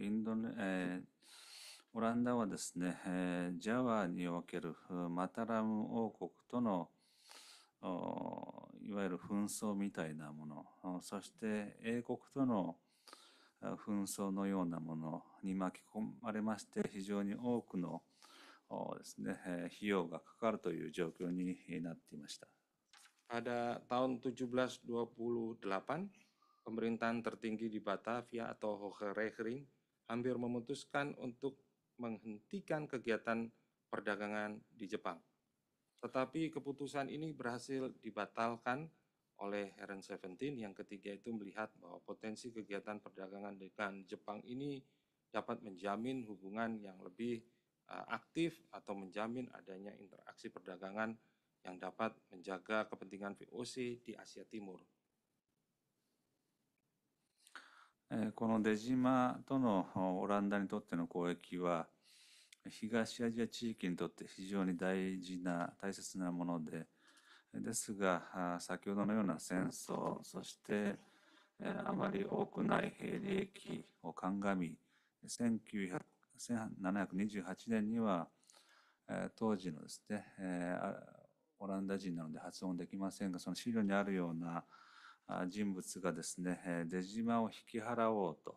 インドネ、えー、オランダはですね、えー、ジャワにおけるマタラム王国とのいわゆる紛争みたいなもの、そして英国との紛争のようなものに巻き込まれまして、非常に多くのですね、費用がかかるという状況になっていました。Pada tahun 1728, pemerintahan tertinggi di Batavia atau Hohenreuring hampir memutuskan untuk menghentikan kegiatan perdagangan di Jepang. Tetapi keputusan ini berhasil dibatalkan oleh Heron Seventeen yang ketiga itu melihat bahwa potensi kegiatan perdagangan dengan Jepang ini dapat menjamin hubungan yang lebih aktif atau menjamin adanya interaksi perdagangan yang dapat menjaga kepentingan VOC di Asia Timur. この出島とのオランダにとっての交易は東アジア地域にとって非常に大事な大切なものでですが先ほどのような戦争そしてあまり多くない利益を鑑み1900 1728年には、当時のですね、オランダ人なので発音できませんが、その資料にあるような人物がですね、出島を引き払おうと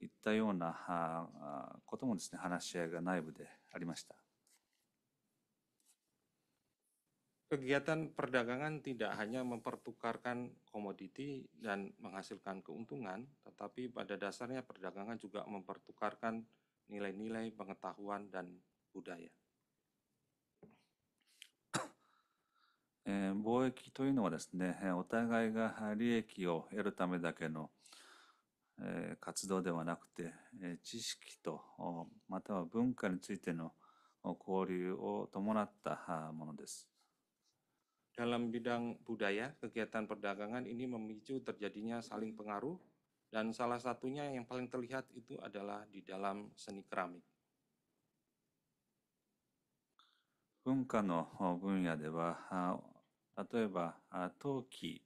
いったようなこともですね、話し合いが内部でありました。Kegiatan perdagangan tidak hanya mempertukarkan komoditi dan menghasilkan keuntungan, tetapi pada dasarnya perdagangan juga mempertukarkan nilai-nilai pengetahuan dan budaya. <coughs> bidang budaya, kegiatan perdagangan ini memicu terjadinya saling pengaruh dan salah satunya yang paling terlihat itu adalah di dalam seni keramik. 文化の分野では、例えば陶器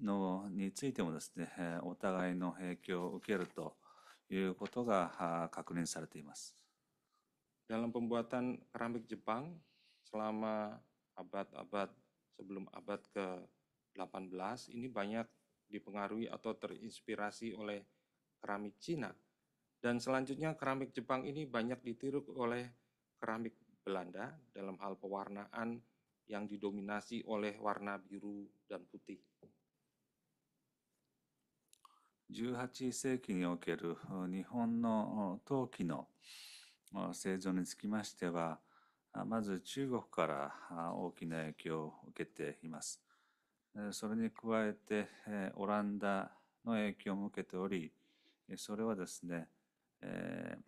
のについてもですね、お互いの影響を受けるということが確認されています。Dalam pembuatan keramik Jepang selama abad-abad sebelum abad ke-18 ini banyak dipengaruhi atau terinspirasi oleh keramik Cina. Dan selanjutnya keramik Jepang ini banyak ditiru oleh keramik Belanda dalam hal pewarnaan yang didominasi oleh warna biru dan putih. 18世紀における日本の陶器の製造につきましては、まず中国から大きな影響を受けています。それに加えてオランダの影響も受けておりそれはですね、えー、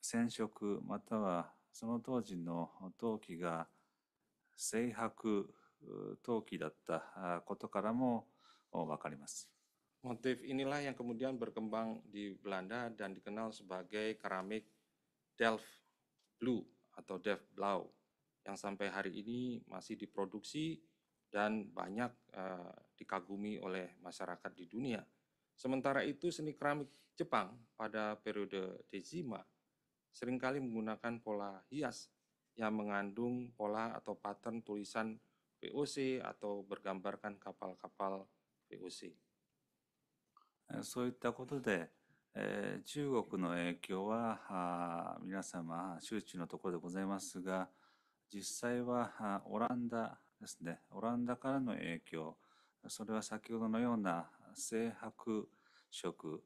染色またはその当時の陶器が正白陶器だったことからも分かります。Motif inilah yang kemudian berkembang di Belanda dan dikenal sebagai keramik Delft Blue atau Delft Blau yang sampai hari ini masih diproduksi dan banyak uh, dikagumi oleh masyarakat di dunia. Sementara itu seni keramik Jepang pada periode Dejima seringkali menggunakan pola hias yang mengandung pola atau pattern tulisan VOC atau bergambarkan kapal-kapal VOC. そういったことで、えー、中国の影響はは皆様周知のところでございますが実際ははオランダですねオランダからの影響それは先ほどのような青白色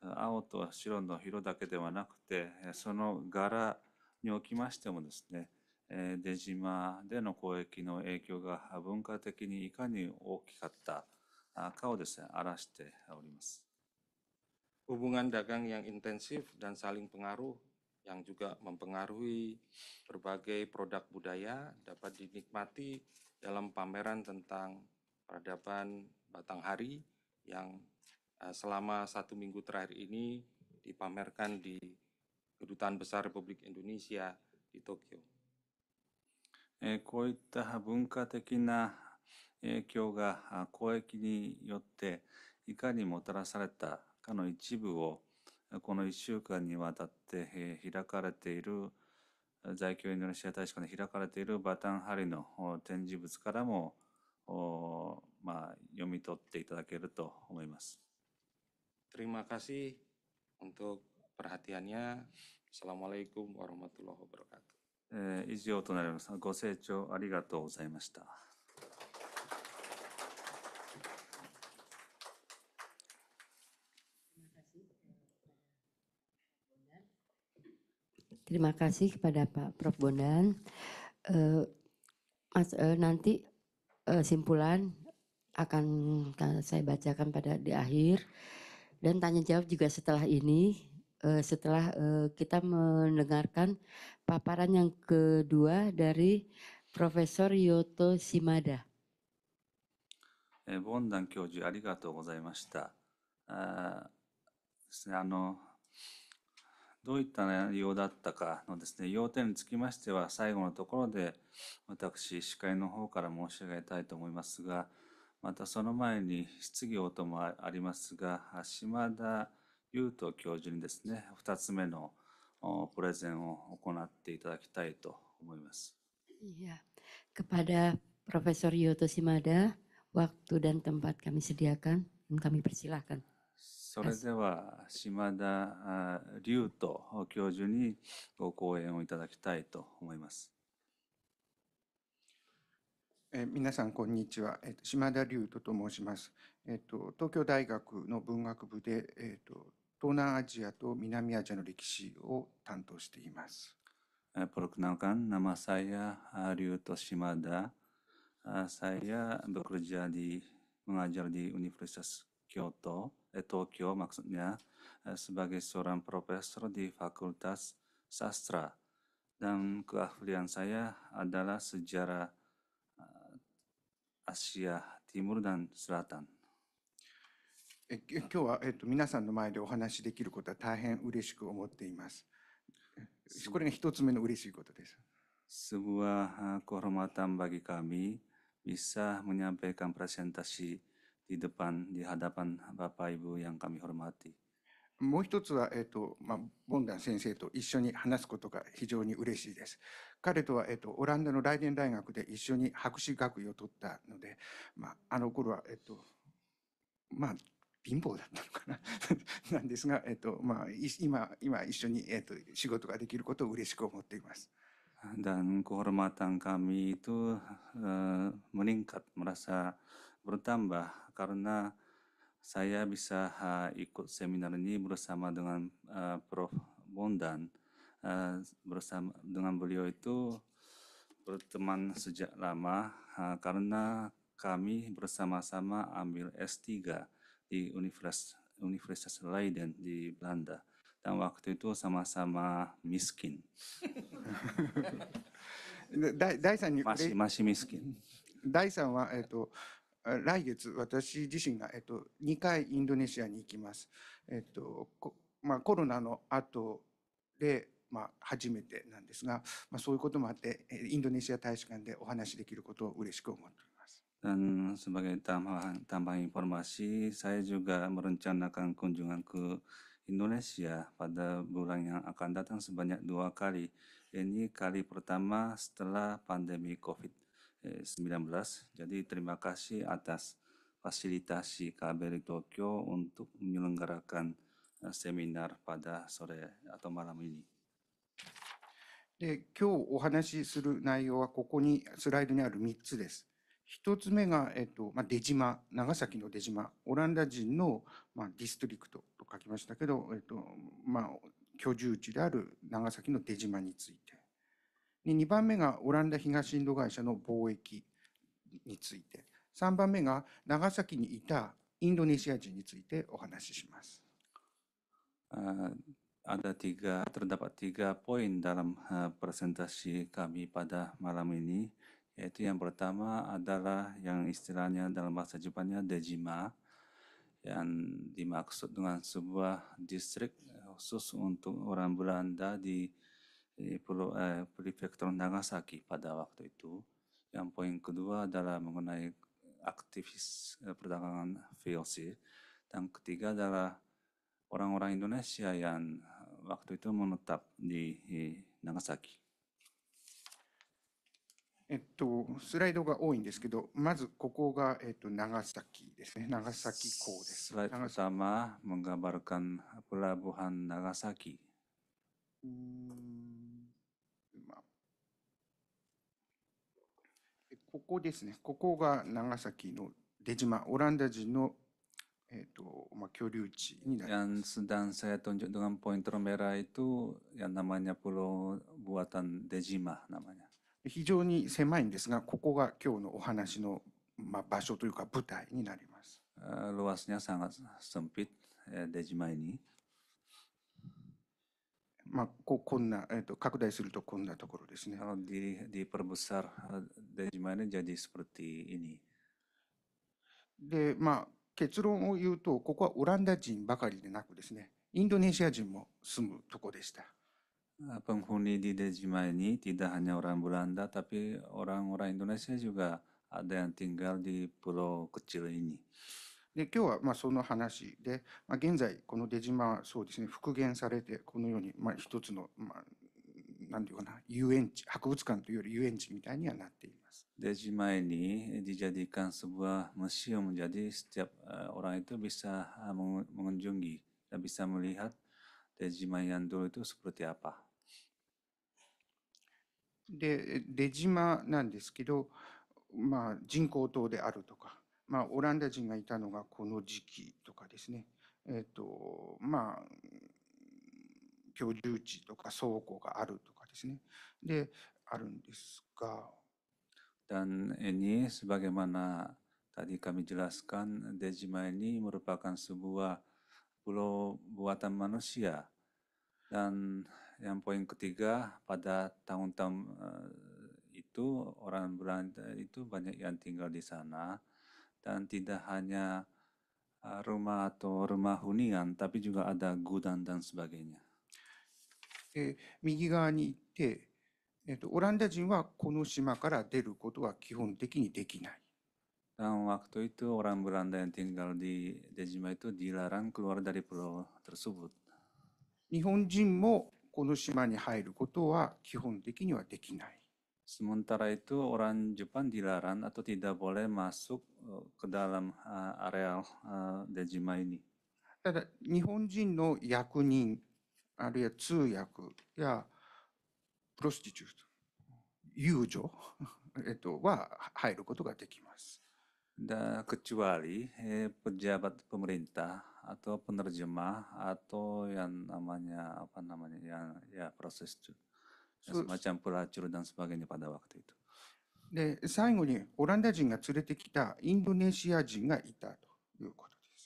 青と白の色だけではなくてその柄におきましてもですね出島での交易の影響が文化的にいかに大きかったかをですね表しております。Hubungan dagang yang intensif dan saling pengaruh yang juga mempengaruhi berbagai produk budaya dapat dinikmati dalam pameran tentang peradaban Batang Hari yang eh, selama satu minggu terakhir ini dipamerkan di Kedutaan Besar Republik Indonesia di Tokyo. えーこういった文化的な影響が交易によっていかにもたらされたかの一部をこの eh, 在京インドネシア大使館で開かれているバタンハリの展示物からも、まあ、読み取っていただけると思います。Terima kasih untuk perhatiannya. Assalamualaikum warahmatullahi wabarakatuh. 以上となります。ご清聴ありがとうございました。Terima kasih kepada Pak Prof Bondan. Eh, mas, eh, nanti eh, simpulan akan saya bacakan pada di akhir dan tanya jawab juga setelah ini setelah kita mendengarkan paparan yang kedua dari Profesor Yoto Shimada. kasih. どういった内容だったかのですね、要点につきましては、最後のところで、私、司会の方から申し上げたいと思いますが、またその前に質疑応答もありますが、島田優斗教授にですね、2つ目のプレゼンを行っていただきたいと思います。いや、a kepada Profesor Yoto Simada, waktu dan tempat kami sediakan, kami persilahkan. それでは島田龍斗教授にご講演をいただきたいと思います。え皆さんこんにちは、えと島田龍斗と申します、えっと、東京大学の文学部で、えっと、東南アジアと南アジアの歴史を担当しています。Perkenalkan, nama saya Ryuto Shimada. Saya b e k e Kyoto, eh, Tokyo maksudnya, eh, sebagai seorang profesor di Fakultas Sastra. Dan keahlian saya adalah sejarah eh, Asia Timur dan Selatan. え今日は、えっと、皆さんの前でお話しできることは大変嬉しく思っています。これが一つ目の嬉しいことです。Sebuah eh, eh, eh, kehormatan bagi kami bisa menyampaikan presentasi di depan, di hadapan Bapak Ibu yang kami hormati. もう一つは、えっ、と、まあ、ボンダン先生と一緒に話すことが非常に嬉しいです。彼とは、えっ、と、オランダのライデン大学で一緒に博士学位を取ったので、まあ、あの頃は、えっ、と、まあ、貧乏だったのかな <laughs> なんですが、えっと、まあ、今、今一緒に、えっと、仕事ができることを嬉しく思っています。dan kehormatan kami itu uh, meningkat merasa bertambah karena saya bisa uh, ikut seminar ini bersama dengan uh, Prof. Bondan. Uh, eh, bersama dengan beliau itu berteman sejak lama uh, karena kami bersama-sama ambil S3 di Universitas, Universitas Leiden di Belanda. Dan waktu itu sama-sama miskin. <laughs> Dai, masih, masih miskin. Daisan wa 来月私自身が、えっと、2回インドネシアに行きます。えっとまあ、コロナの後で、まあ、初めてなんですが、まあ、そういうこともあってインドネシア大使館でお話しできることを嬉しく思っています。Dan sebagai tambahan, tambahan informasi, saya juga merencanakan kunjungan ke Indonesia pada bulan yang akan datang sebanyak dua kali. Ini kali pertama setelah pandemi COVID-19. 19. Jadi terima kasih atas fasilitasi KBRI Tokyo untuk menyelenggarakan seminar pada sore atau malam ini. で今日お話しする内容はここにスライドにある3つです。1つ目が、えっとまあ、出島、長崎の出島、オランダ人の、まあ、ディストリクトと書きましたけど、えっとまあ、居住地である長崎の出島について。2番目がオランダ東インド会社の貿易について3 ada tiga terdapat tiga poin dalam uh, presentasi kami pada malam ini yaitu yang pertama adalah yang istilahnya dalam bahasa Jepangnya dejima yang dimaksud dengan sebuah distrik khusus untuk orang Belanda di di Pulau eh, Prefektur Nagasaki pada waktu itu. Yang poin kedua adalah mengenai aktivis eh, perdagangan VOC. Dan ketiga adalah orang-orang Indonesia yang eh, waktu itu menetap di Nagasaki. えっと、スライドが多いんですけど、まずここが、えっと、長崎ですね。長崎港です。Slide eh, pertama menggambarkan pelabuhan Nagasaki. Hmm. ここですね、ここが長崎の出島、オランダ人の、えーとまあ、居留地になります。非常に狭いんですが、ここが今日のお話の、まあ、場所というか舞台になります。ロワスニャ・サンガス・スンピット・デジマイニー。まあ、ここんな、えー、と拡大するとこんなところですね。Di, diperbesar dari mana jadi seperti ini. で、まあ、結論を言うと、ここはオランダ人ばかりでなくですね、インドネシア人も住むとこでした。Penghuni di Dejima ini tidak hanya orang Belanda, tapi orang-orang Indonesia juga ada yang tinggal di pulau kecil ini. で今日はまあその話で、まあ、現在この出島はそうですね復元されてこのようにまあ一つの何て言うかな遊園地博物館というより遊園地みたいにはなっています。出島にディジャディカンスブはムシオムジャディスティアオライトビサモンジョンギラビサムリハッデジンドロイトスプロテアパ。で出島なんですけど、まあ、人工島であるとかまあ、オランダ人がいたのがこの時期とかですね、えっ、ー、と、まあ、居住地とか倉庫があるとかですね、で、あるんですが。Dan ini sebagaimana tadi kami jelaskan, Dejima ini merupakan sebuah pulau buatan manusia. Dan yang poin ketiga, pada tahun-tahun itu orang Belanda itu banyak yang tinggal di sana. dan tidak hanya rumah atau rumah hunian, tapi juga ada gudang dan sebagainya. えー、右側に行って、えーと、オランダ人はこの島から出ることは基本的にできない。Dan waktu itu orang Belanda yang tinggal di Dejima itu dilarang keluar dari pulau tersebut. 日本人もこの島に入ることは基本的にはできない。Sementara itu orang Jepang dilarang atau tidak boleh masuk eh, ke dalam eh, areal eh, Dejima ini. ただ日本人の役人あるいは通訳やプロスティチュート遊女、えっと、は入ることができます。Da, ya, <laughs> kecuali pejabat pemerintah atau penerjemah atau yang namanya apa namanya yang ya proses m a c a m p e a c u r a n sebagainya pada waktu itu. で、最後にオランダ人が連れてきたインドネシア人がいたということで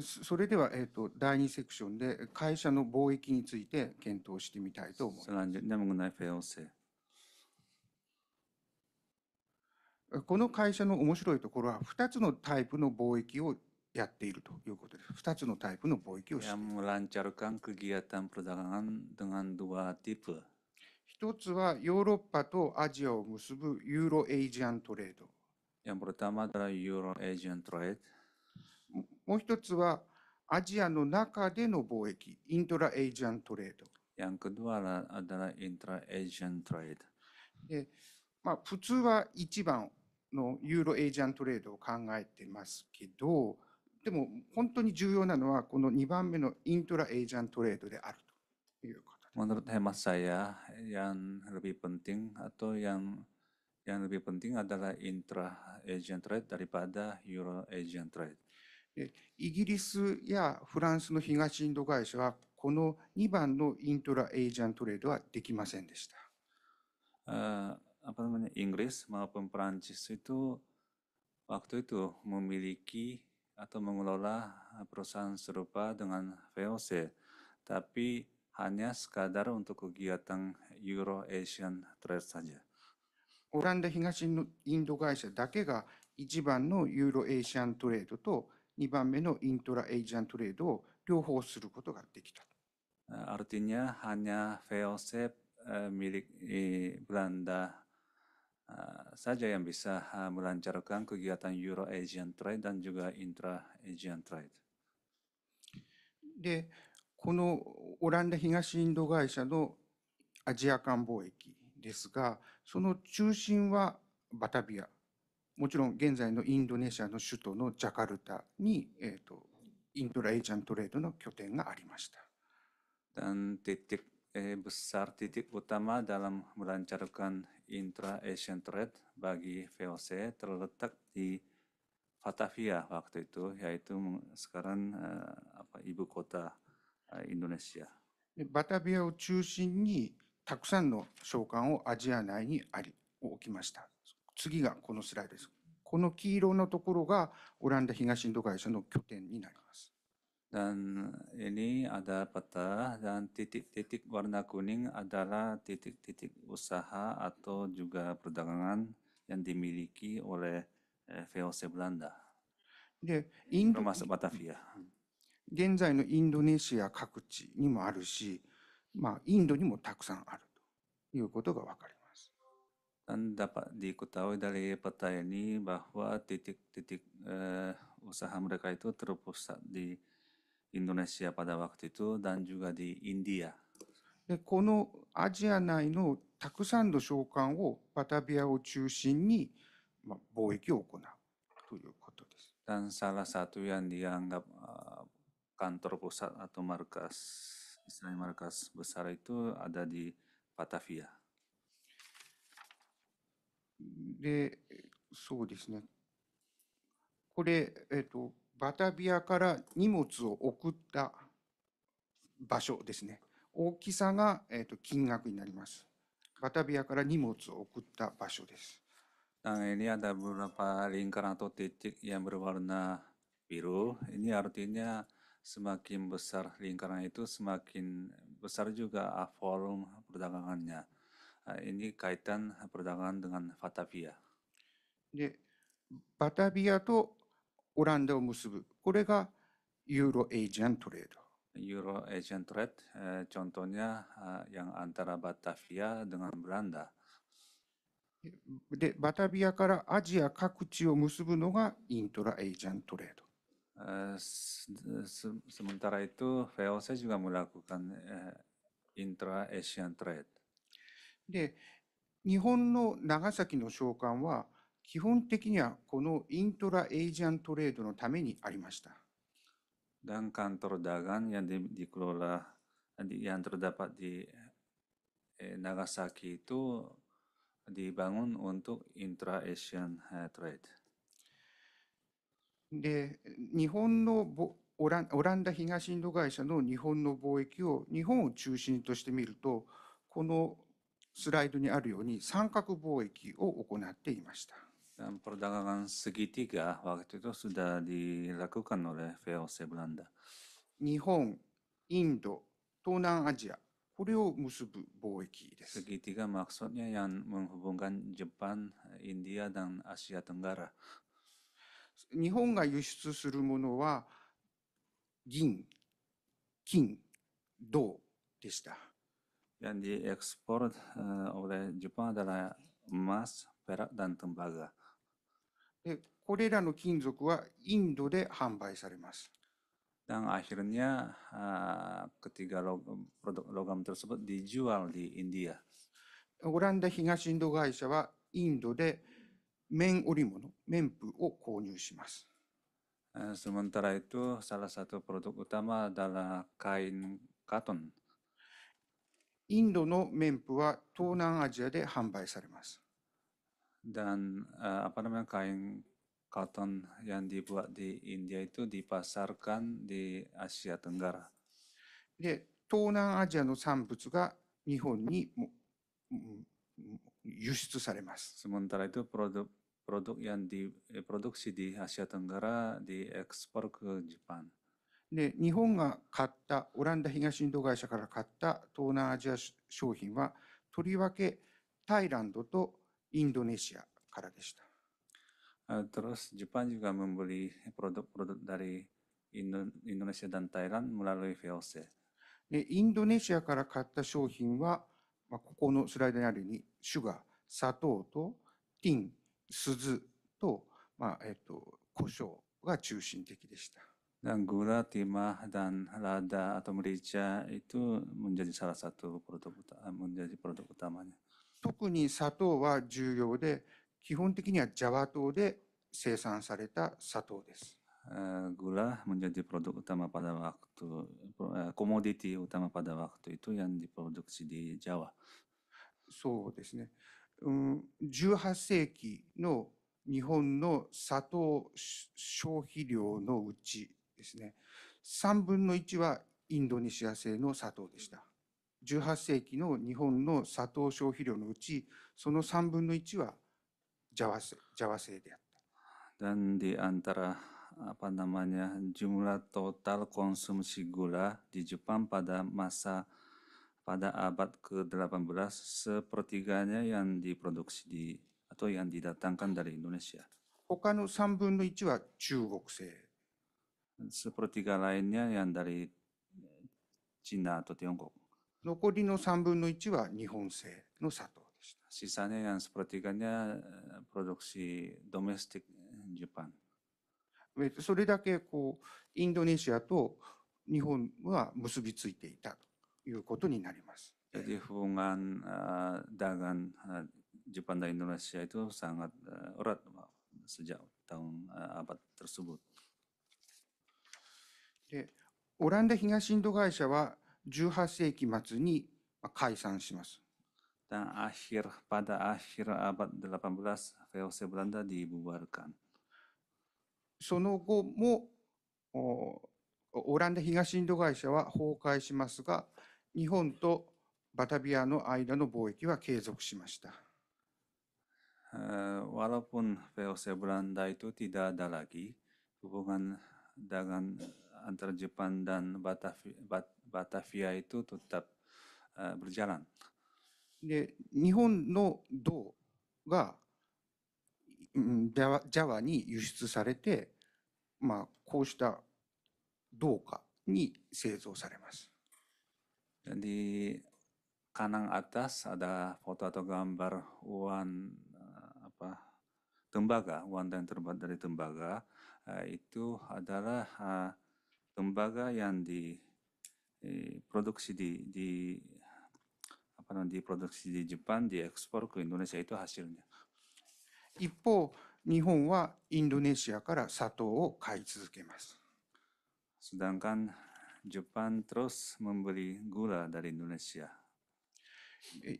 す。それでは、えーと、と第2セクションで会社の貿易について検討してみたいと思います。この会社の面白いところは2つのタイプの貿易をやっているということです。二つのタイプの貿易をしている。ンチャルカンクギアタンプダガンドガンドワティプ。一つはヨーロッパとアジアを結ぶユーロエイジアントレード。ジアントレード。もう一つはアジアの中での貿易、イントラエイジアントレード。ジアントレード。で、まあ普通は一番。のユーロエージアントレードを考えてますけど、でも本当に重要なのはこの2番目のイントラエージャントレードであるということです。Menurut hemat saya yang lebih penting atau yang yang lebih penting adalah イギリスやフランスの東インド会社はこの2番のイントラエージャントレードはできませんでした。イングリス、マープン・フランチスと、ワクトイト、モミリキ atau mengelola eh, perusahaan serupa dengan VOC, tapi hanya sekadar untuk kegiatan Euro-Asian Trade saja. オランダ東インド会社だけが1番のユーロエーシャントレードと2 kan, eh, Artinya hanya VOC eh, milik Belanda saja yang bisa melancarkan kegiatan Euro-Asian Trade dan juga Intra-Asian Trade. で、このオランダ東インド会社のアジア間貿易ですが、その中心はバタビア、もちろん現在のインドネシアの首都のジャカルタに、えーと、イントラエージャントレードの拠点がありました。Dan titik eh, besar titik utama dalam melancarkan intra-Asian trade bagi VOC terletak di Batavia waktu itu, yaitu sekarang uh, apa, ibu kota uh, Indonesia. Batavia を中心にたくさんの商館をアジア内にあり置きました。次がこのスライドです。この黄色のところがオランダ東インド会社の拠点になります。Dan ini ada peta dan titik-titik warna kuning adalah titik-titik usaha atau juga perdagangan yang dimiliki oleh eh, VOC Belanda. Dan dapat diketahui dari peta ini bahwa titik-titik uh, usaha mereka itu terpusat di インドネシアパダワクティとダンジュガディインディア。でこのアジア内のたくさんの商館をパタビアを中心に、まあ、貿易を行うということです。ダンサラサトゥヤンディンガカントロポサアトマルカス、イスラエマルカス、ブサライトアダディパタフィア。で、そうですね。これ、えっと、バタビアから荷物を送った場所ですね。大きさが、えーと、と金額になります。バタビアから荷物を送った場所です。Nah, ini ada beberapa lingkaran atau titik yang berwarna biru. Ini artinya semakin besar lingkaran itu semakin besar juga volume perdagangannya. Ini kaitan perdagangan dengan Batavia. で、バタビアとオランダを結ぶ。これがユーロエージェントレード。ユーロエージェントレード、例えば、ヤンアンタラバタフィアドガンブランダ。で、バタビアからアジア各地を結ぶのがイントラエージェントレード。スムンタライト、フェオセジガムラクカン、イントラエージアントレード。で、日本の長崎の商館は、基本的にはこのイントラエージアントレードのためにありました。Dan kantor dagang yang di, dikelola yang terdapat di eh, Nagasaki itu dibangun untuk intra Asian trade. で、日本のオランオランダ東インド会社の日本の貿易を日本を中心としてみると、このスライドにあるように三角貿易を行っていました。Dan perdagangan segitiga waktu itu sudah dilakukan oleh VOC Belanda. Segitiga maksudnya yang menghubungkan Jepang, India dan Asia Tenggara. Yang diekspor uh, oleh Jepang adalah emas, perak dan tembaga. でこれらの金属はインドで販売されます。Dan akhirnya uh, ketiga logam, produk logam tersebut dijual di India. オランダ東インド会社はインドで綿織物、綿布を購入します。Sementara itu, salah satu produk utama adalah kain katon. インドの綿布は東南アジアで販売されます。dan uh, apa namanya kain cotton yang dibuat di India itu dipasarkan di Asia Tenggara. で、東南アジアの産物が日本にも輸出されます。Sementara itu produk produk yang diproduksi di Asia Tenggara diekspor ke Jepang. で、日本が買ったオランダ東インド会社から買った東南アジア商品はとりわけタイランドとインドネシアからでした。Terus Jepang juga membeli produk-produk dari Indo Indonesia dan Thailand melalui VOC. でインドネシアから買った商品は、まあ、ここのスライドにあるように、シュガー、砂糖とティン、鈴と、まあえっと、胡椒が中心的でした。Dan gula, timah, dan lada atau merica itu menjadi salah satu produk menjadi produk utamanya. 特に砂糖は重要で基本的にはジャワ島で生産された砂糖です。gula menjadi produk utama pada waktu komoditi utama pada waktu itu yang diproduksi di Jawa. そうですね。うん、18世紀の日本の砂糖消費量のうちですね、3分の1はインドネシア製の砂糖でした。18世紀の日本の砂糖消費量のうちその3分の1はジャワ製ジャワ製であった。Dan di antara apa namanya jumlah total konsumsi gula di Jepang pada masa pada abad ke-18 sepertiganya yang diproduksi di atau yang didatangkan dari Indonesia. 他の3分の1は中国製。sepertiga lainnya yang dari Cina atau Tiongkok. 残りの3分の1は日本製の砂糖でした。シサネアンスプラティガニアプロドクシドメスティックジャパン。それだけこうインドネシアと日本は結びついていたということになります。で、オランダ東インド会社は、18世紀末に解散します。その後もオランダ東インド会社は崩壊しますが日本とバタビアの間の貿易は継続しました。Walaupun VOC Belanda itu tidak a antara Jepang dan Batavia, Batavia itu tetap uh, berjalan. Jadi kanan atas ada foto atau gambar uan eh, apa tembaga, uan yang terbuat dari tembaga eh, itu adalah eh, lembaga yang diproduksi di, di apa namanya diproduksi di Jepang diekspor ke Indonesia itu hasilnya. 一方、日本はインドネシアから砂糖を買い続けます。Sedangkan Jepang terus membeli gula dari Indonesia.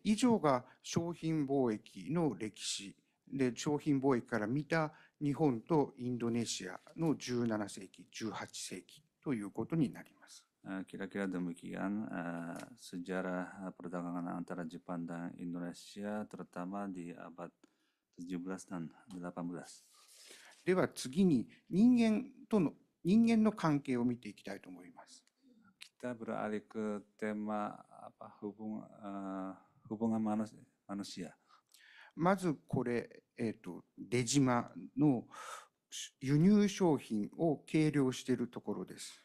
以上が商品貿易の歴史で商品貿易から見た日本とインドネシアの17世紀、18世紀。ということになります。Kira-kira demikian uh, sejarah perdagangan antara Jepang dan Indonesia terutama di abad 17dan 18. では次に人間との人間の関係を見ていきたいと思います。Kita beralih ke tema apa hubung uh, hubungan manusia. まずこれ、えーと、と出島の、輸入商品を計量しているところです。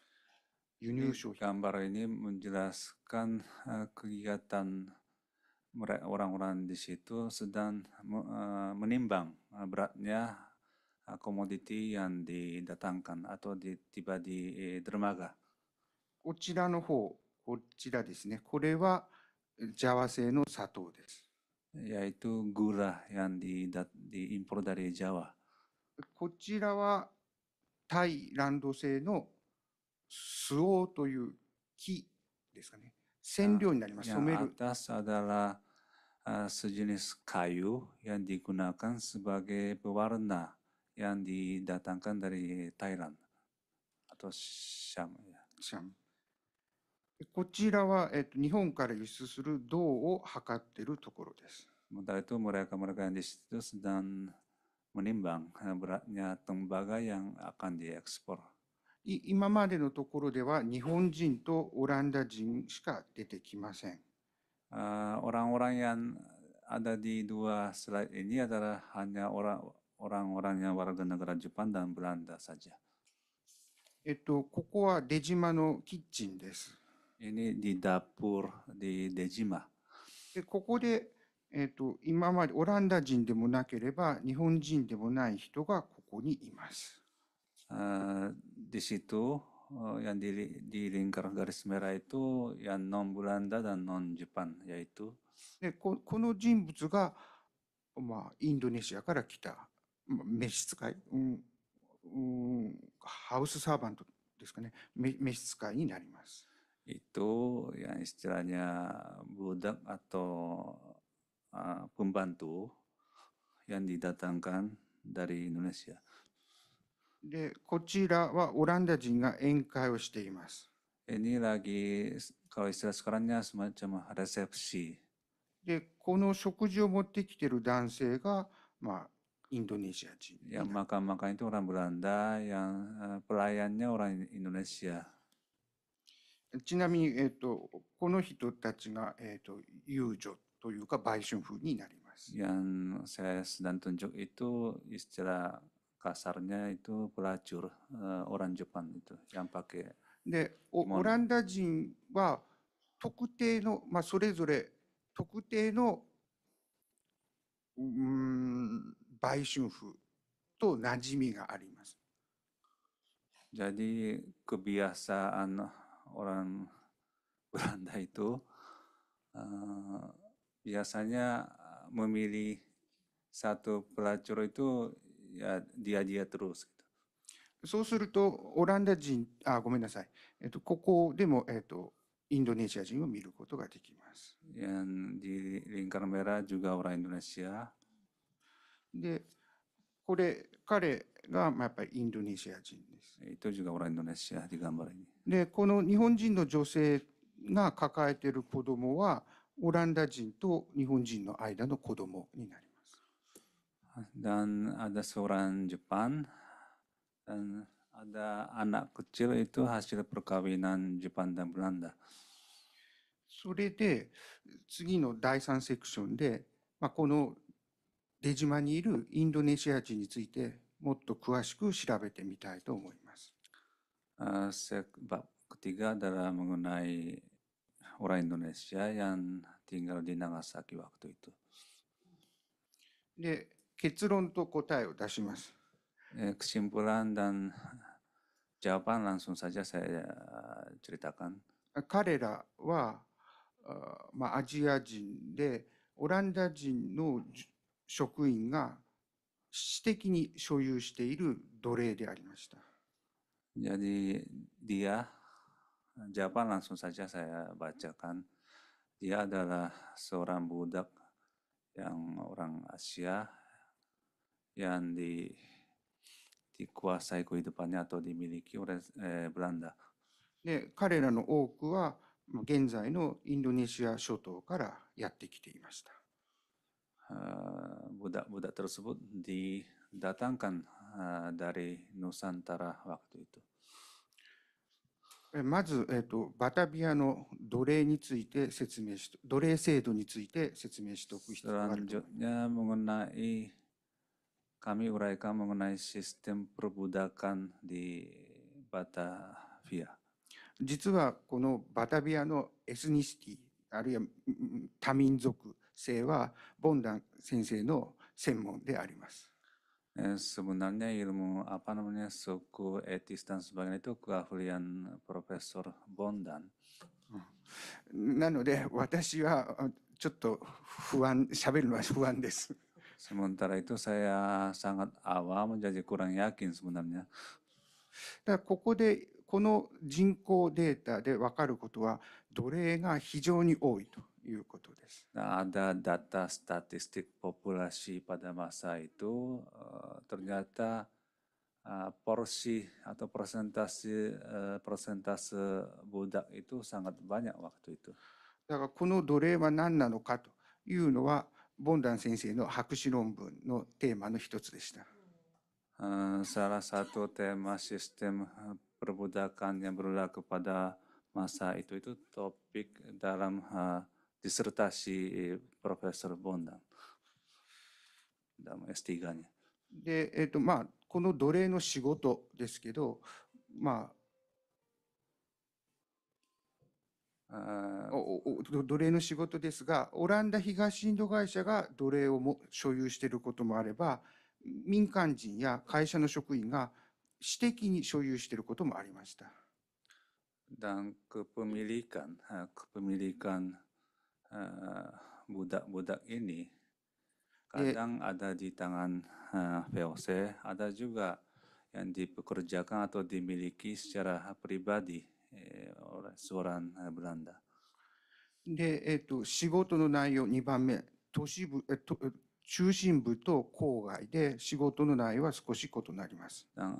輸入商品。頑張れね、ムジラスカン、クギガタン、オランランデシト、スダン、ムニンバン、ブラッニャ、コモディティダタンカン、アトディティバディ、ドルマガ。こちらの方、こちらですね。これは、ジャワ製の砂糖です。やいグラ、ヤンディ、ダ、ディ、インポルダレ、ジャワ。こちらはタイランド製のスオという木ですかね。染料になります Yang Someru. atas adalah uh, sejenis kayu yang digunakan sebagai pewarna yang didatangkan dari Thailand atau Syam. Ya. Syam. こちらは、えっと、日本から輸出する銅を測っているところです。Sementara itu mereka mereka yang di situ sedang menimbang eh, beratnya tembaga yang akan diekspor. 今までのところでは日本人とオランダ人しか出てきません。Uh, eh, orang-orang yang ada di dua slide ini adalah hanya orang-orang yang warga negara Jepang dan Belanda saja. えっと、ここは出島のキッチンです。Ini di dapur di Dejima. でここで eh, えー、と今までオランダ人でもなければ日本人でもない人がここにいます。で、しでり、でりで、この人物が、まあ、インドネシアから来た、まあ、召使い、うん、ハウスサーバントですかね、召使いになります。えっと、やんしラらにブーダン、あと、uh, pembantu yang didatangkan dari Indonesia. で、こちらはオランダ人が宴会をしています。Ini lagi kalau istilah sekarangnya semacam resepsi. で、この食事を持ってきてる男性が、まあ、インドネシア人。Yang makan-makan itu orang Belanda, yang uh, pelayannya orang Indonesia. ちなみに、えっと、この人たちが、えっと、遊女というか売春風になります。Yang saya sedang tunjuk itu istilah kasarnya itu pelacur uh, orang Jepang itu yang pakai. で、オランダ人は特定の、まあ、それぞれ特定のうん売春風と馴染みがあります。Jadi kebiasaan orang Belanda itu uh, b i a s a n y そうするとオランダ人あごめんなさいえっとここでもえっとインドネシア人を見ることができます。でこれ彼がまあやっぱりインドネシア人です。ででこの日本人の女性が抱えている子供はオランダ人と日本人の間の子供になります。Dan ada seorang Jepang dan ada anak kecil itu hasil perkawinan Jepang dan Belanda. それで次の第3セクションで、まあ、この出島にいるインドネシア人についてもっと詳しく調べてみたいと思います。Uh, sek, bab ketiga adalah mengenai orang Indonesia yang tinggal di Nagasaki waktu itu. で、結論と答えを出します。Eh, kesimpulan dan jawaban langsung saja saya ceritakan. 彼らは、まあ、アジア人で、オランダ人の職員が私的に所有している奴隷でありました。Jadi dia jawaban langsung saja saya bacakan. Dia adalah seorang budak yang orang Asia yang di dikuasai kehidupannya atau dimiliki oleh eh, Belanda. で彼らの多くは現在のインドネシア諸島からやってきていました。budak-budak eh, tersebut didatangkan uh, dari Nusantara waktu itu. まず、えと、バタビアの奴隷について説明し、奴隷制度について説明しておく必要があると思います。kami uraikan mengenai sistem perbudakan di Batavia. 実はこのバタビアのエスニシティあるいは多民族性はボンダン先生の専門であります。sebenarnya ilmu apa namanya suku etis dan sebagainya itu keahlian Profesor Bondan. なので私はちょっと不安、喋るのは不安です。Sementara itu saya sangat awam menjadi kurang yakin sebenarnya. だからここでこの人口データで分かることは奴隷が非常に多いと。いうことです。Ada data statistik populasi pada masa itu eh, ternyata eh, porsi atau persentase eh, persentase budak itu sangat banyak waktu itu. だからこの奴隷は何なのかというのはボンダン先生の博士論文のテーマの一つでした。Salah satu tema sistem perbudakan yang berlaku pada masa itu itu topik dalam dysertacji profesor b o n d ガニで、えーとまあ、この奴隷の仕事ですけど、まあ、あおお奴隷の仕事ですが、オランダ東インド会社が奴隷をも所有していることもあれば、民間人や会社の職員が私的に所有していることもありました。ダンクプミリカン、l プミリカン。Eh, budak-budak uh, ini iya. kadang yeah. ada di tangan uh, eh, VOC, ada juga yang dipekerjakan atau dimiliki secara pribadi eh, oleh seorang eh, Belanda. でえっーと仕事の内容2 eh,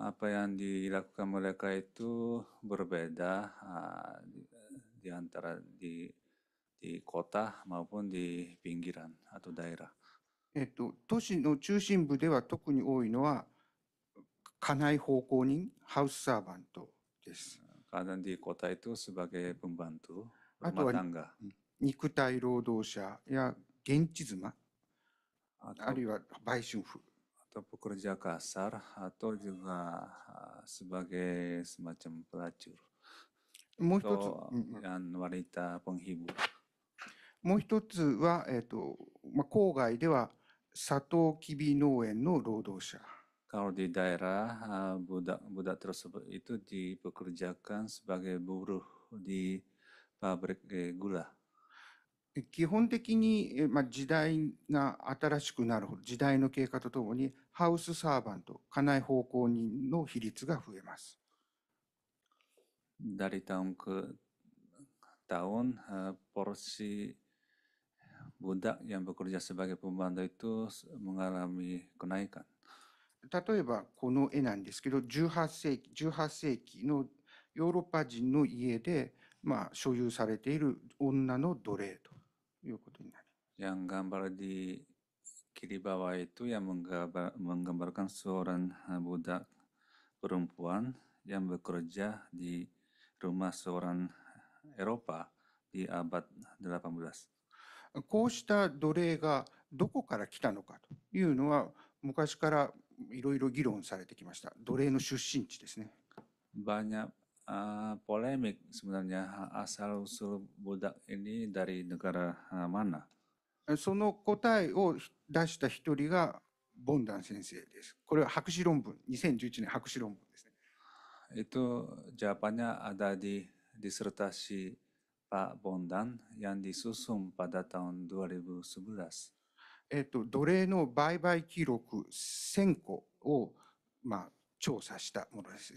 apa yang dilakukan mereka itu berbeda uh, di, di antara di di kota maupun di pinggiran atau daerah. えっと、都市の中心部では特に多いのは家内奉公人、ハウスサーバントです。Kadang di kota itu sebagai pembantu rumah tangga. 肉体労働者や現地妻、あるいは売春婦。atau pekerja kasar atau juga sebagai semacam pelacur. Atau yang wanita penghibur. もう一つは、えーとまあ、郊外ではサトウキビ農園の労働者。Kalau di daerah budak-budak tersebut itu dipekerjakan sebagai buruh di pabrik gula. 基本的に、まあ、時代が新しくなるほど時代の経過とともにハウスサーバント家内奉公人の比率が増えます。Dari tahun ke tahun porsi budak yang bekerja sebagai pembantu itu mengalami kenaikan. Contohnya, kuno 例えばこの絵なんですけど18世紀 ,18 世紀18 no no no jin de ma shoyu sarete iru onna dore Yang gambar di kiri bawah itu yang menggambar, menggambarkan seorang eh, budak perempuan yang bekerja di rumah seorang Eropa di abad 18. こうした奴隷がどこから来たのかというのは、昔からいろいろ議論されてきました。奴隷の出身地ですね。ポレミック、すみまアサルスボダエニ、ダリ・ヌカラ・マナ。その答えを出した一人が、ボンダン先生です。これは博士論文、2011年博士論文ですね。えっと、ジャパニャ、アダディ・ディスルタシー。パ・ボンダン、ヤンディ・スーソン・パ・ダタオン・ドアレブ・スブラス。えっと、奴隷の売買記録1000個を、まあ、調査したものです。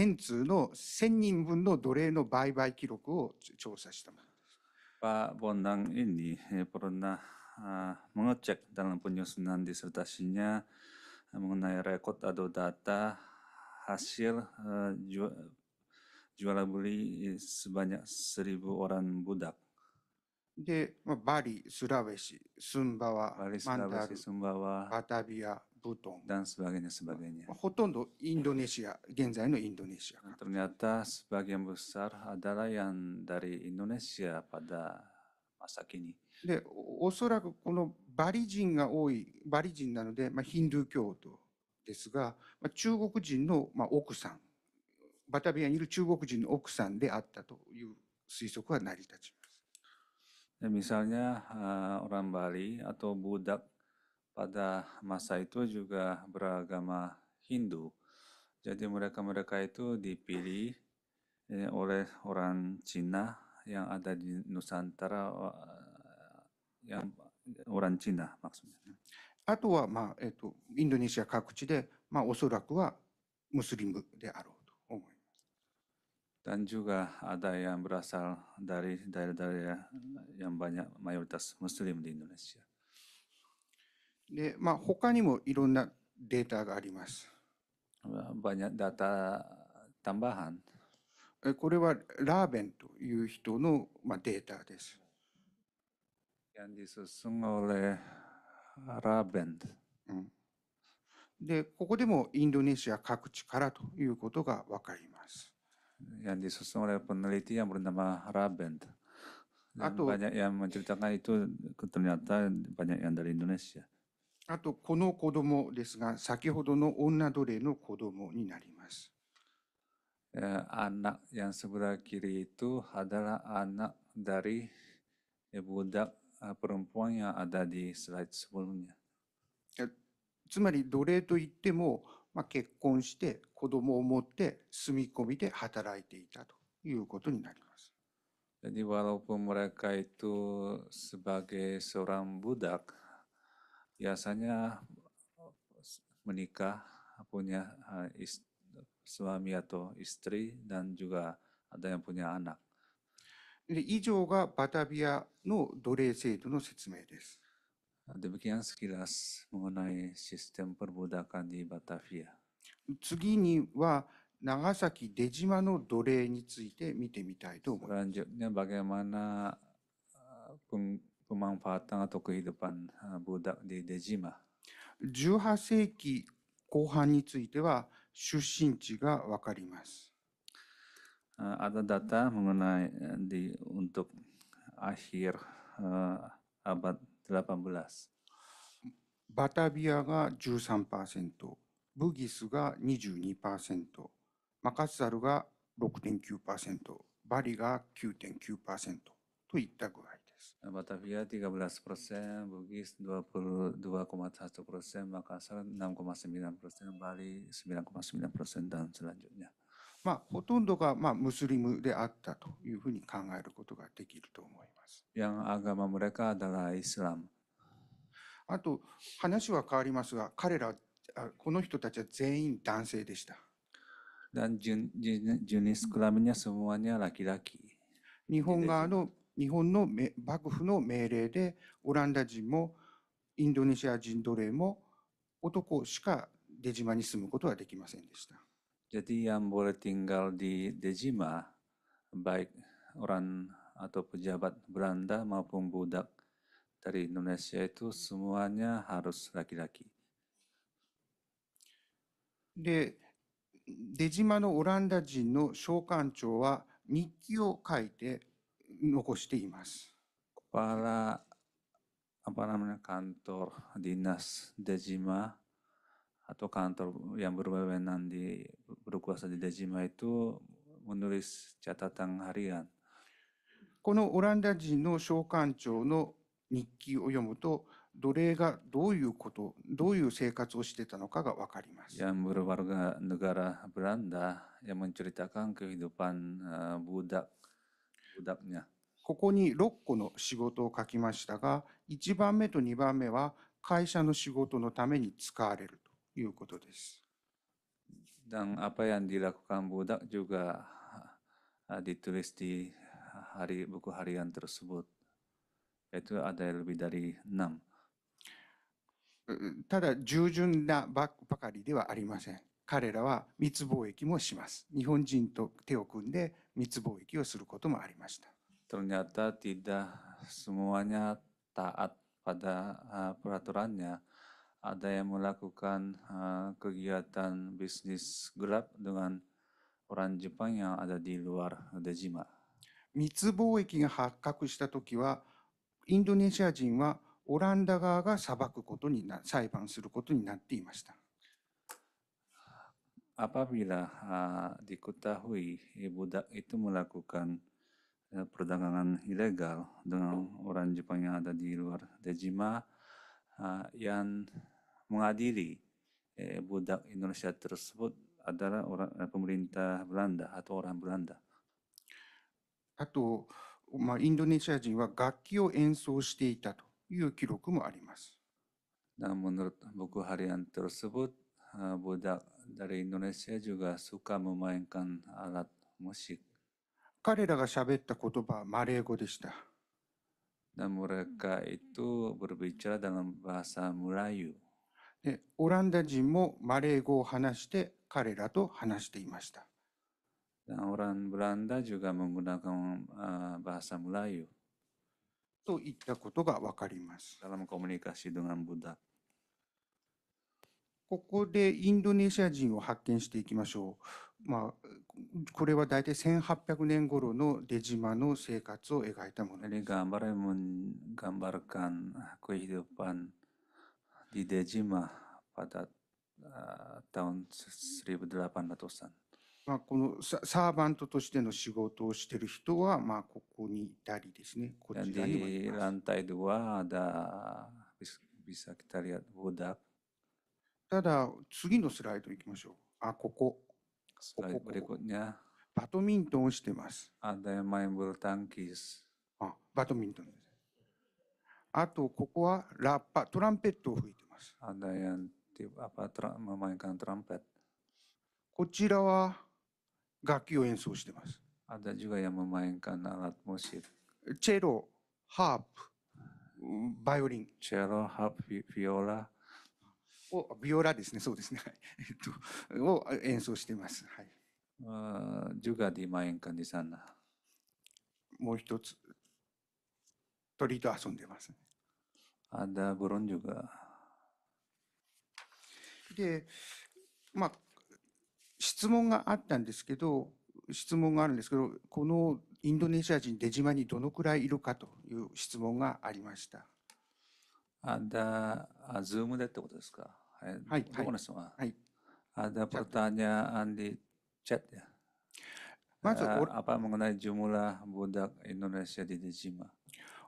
1000通の1000人分の奴隷の売買記録を調査したものです。パ・ボンダン・インディ、えポロナ、あ、モノチェック、ダラン・ポニョス・ナンディ・スダシニア、モノナ・レコ・タド・ダタ、ハシエル、ジュ jual beli s e b a n y で、まあ、バリ、スラウェシ、スンバワ、バリスラウェシ、スンバワリスラウェシスンバワバタビア、ブトン、ほとんどインドネシア、現在のインドネシア。で、おそらくこのバリ人が多い、バリ人なので、ヒンドゥー教徒ですが、まあ、中国人の、まあ、奥さん。バタビアにいる中国人の奥さんであったという推測は成り立ちます。Misalnya orang Bali atau budak pada masa itu juga beragama Hindu. Jadi mereka-mereka itu dipilih oleh orang Cina yang ada di Nusantara yang orang Cina maksudnya. あとは、まあえっと、インドネシア各地で、まあ、おそらくはムスリムであろ dan juga ada yang berasal dari daerah-daerah yang banyak mayoritas muslim di Indonesia. で、まあ、他にもいろんなデータがあります。banyak data tambahan. これはラーベンという人の、まあ、データです。yang disusun oleh Raben. で、ここでもインドネシア各地からということがわかります。yang disusun oleh peneliti yang bernama Rabent. Atau banyak yang menceritakan itu ternyata banyak yang dari Indonesia. Atau kono kodomo desu ga sakihodo no onna dore no kodomo ni narimasu. Ya, anak yang sebelah kiri itu adalah anak dari budak eh, perempuan yang ada di slide sebelumnya. Ya, つまり奴隷といっても、まあ結婚して子供を持って住み込みで働いていたということになります。Jadi walaupun mereka itu sebagai seorang budak, biasanya menikah, punya ist, suami atau istri, dan juga ada yang punya anak. で以上がバタビアの奴隷制度の説明です。Demikian sekilas mengenai sistem perbudakan di Batavia. 次には長崎出島の奴隷について見てみたいと思います。18世紀後半については出身地がわかります。バタビアが t a m e n g e 13%, ブギスが22%、マカツザルが6.9%、バリが9.9%といった具合です。バタフィア13%、ブギス2.8%、マカツザル7.7%、バリ9.9%だんつらんじゅうにゃ。まあ、ほとんどが、まあ、ムスリムであったというふうに考えることができると思います。あと、話は変わりますが、彼らあこの人たちは全員男性でした。Dan jenis kelaminnya semuanya laki-laki. 日本側の日本の幕府の命令でオランダ人もインドネシア人奴隷も男しか出島に住むことはできませんでした。Jadi yang boleh tinggal di Dejima, baik orang atau pejabat Belanda maupun budak dari Indonesia itu semuanya harus laki-laki. で出島のオランダ人の商館長は日記を書いて残しています。Para apa namanya kantor dinas Dejima atau kantor yang berwenang di berkuasa di Dejima itu menulis catatan harian. このオランダ人の商館長の日記を読むと奴隷がどういうこと、どういう生活をしてたのかがわかります。Yang berwarga negara Belanda yang menceritakan kehidupan budak budaknya。ここに6個の仕事を書きましたが、1番目と2番目は会社の仕事のために使われるということです。Dan apa yang dilakukan budak juga ditulis di hari buku harian tersebut. Itu ada lebih dari 6. ただ従順なばかりではありません。彼らは密貿易もします。日本人と手を組んで密貿易をすることもありました。Ternyata tidak semuanya taat pada uh, peraturannya. Ada yang melakukan uh, kegiatan bisnis gelap dengan orang Jepang yang ada di luar Dejima. 密貿易が発覚したときは、インドネシア人はオランダ側が裁くことにな裁判することになっていました。Apabila uh, diketahui budak itu melakukan uh, perdagangan ilegal dengan orang Jepang yang ada di luar Dejima uh, ah, yang mengadili uh, budak Indonesia tersebut adalah orang uh, pemerintah Belanda atau orang Belanda. あと、まあ、インドネシア人は楽器を演奏していたと。いう記録もあります。Dan menurut buku harian tersebut, budak dari Indonesia juga suka memainkan alat musik. 彼らが喋った言葉はマレー語でした。Dan mereka itu berbicara dalam bahasa Melayu. でオランダ人もマレー語を話して彼らと話していました。Dan orang Belanda juga menggunakan uh, bahasa Melayu. と言ったことがわかります。ここでインドネシア人を発見していきましょう。まあ、これは大体1800年頃の出島の生活を描いたものです。デジマパダタウンん。まあ、このサーバントとしての仕事をしている人は、まあ、ここにいたりですね、こちらにもいます。ただ次のスライド行きましょう。あ、ここ。ここここバドミントンをしてます。あ、バドミントンです。あとここはラッパ、トランペットを吹いてます。こちらは楽器を演奏してます。チェロ、ハープ、バイオリン。チェロ、ハープ、オラ。をビオラですね、そうですね。えっと、を演奏してます。はい。ジュガディマエンカディサンナ。もう一つ、鳥と遊んでます、アダブロンジュで、まあ、質問があったんですけど、質問があるんですけど、このインドネシア人、出島にどのくらいいるかという質問がありました。でってことですか。はい。どこのは。い。まず、a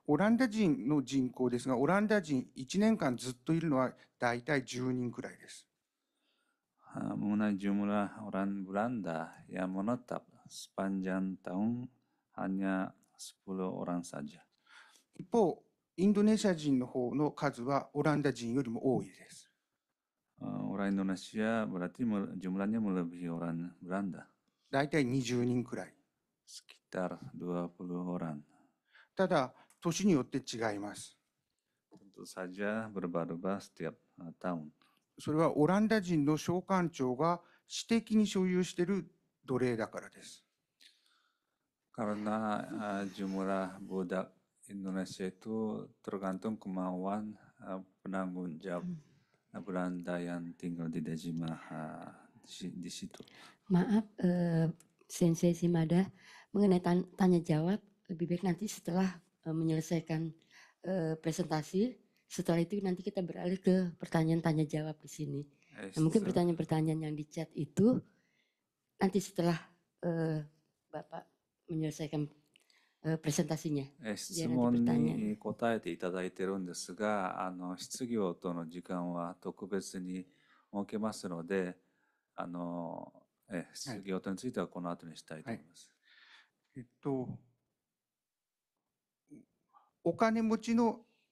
オランダ人の人口ですが、オランダ人1年間ずっといるのは大体10人くらいです。m e n g e n オラン、ブランダ、ヤモノタ、n d a yang menetap s e p a n j a n 一方、インドネシア人の方の数はオランダ人よりも多いです。オランドネシア、ブラティモ、ジュムラニアムラビオランブランダ。大体20人くらい。スキタル、ドアプルオラン。ただ、年によって違います。サジャブルバルバスティアタウン。それはオランダ人の商館長が私的に所有している奴隷だからです。Karena uh, jumlah budak Indonesia itu tergantung kemauan uh, penanggung jawab uh, Belanda yang tinggal di uh, di, di situ. Maaf, uh, Sensei Simada, mengenai tanya jawab lebih baik nanti setelah uh, menyelesaikan uh, presentasi setelah itu nanti kita beralih ke pertanyaan tanya jawab di sini. Eh, nah, mungkin pertanyaan-pertanyaan yang di chat itu nanti setelah uh, Bapak menyelesaikan uh, presentasinya. Eh,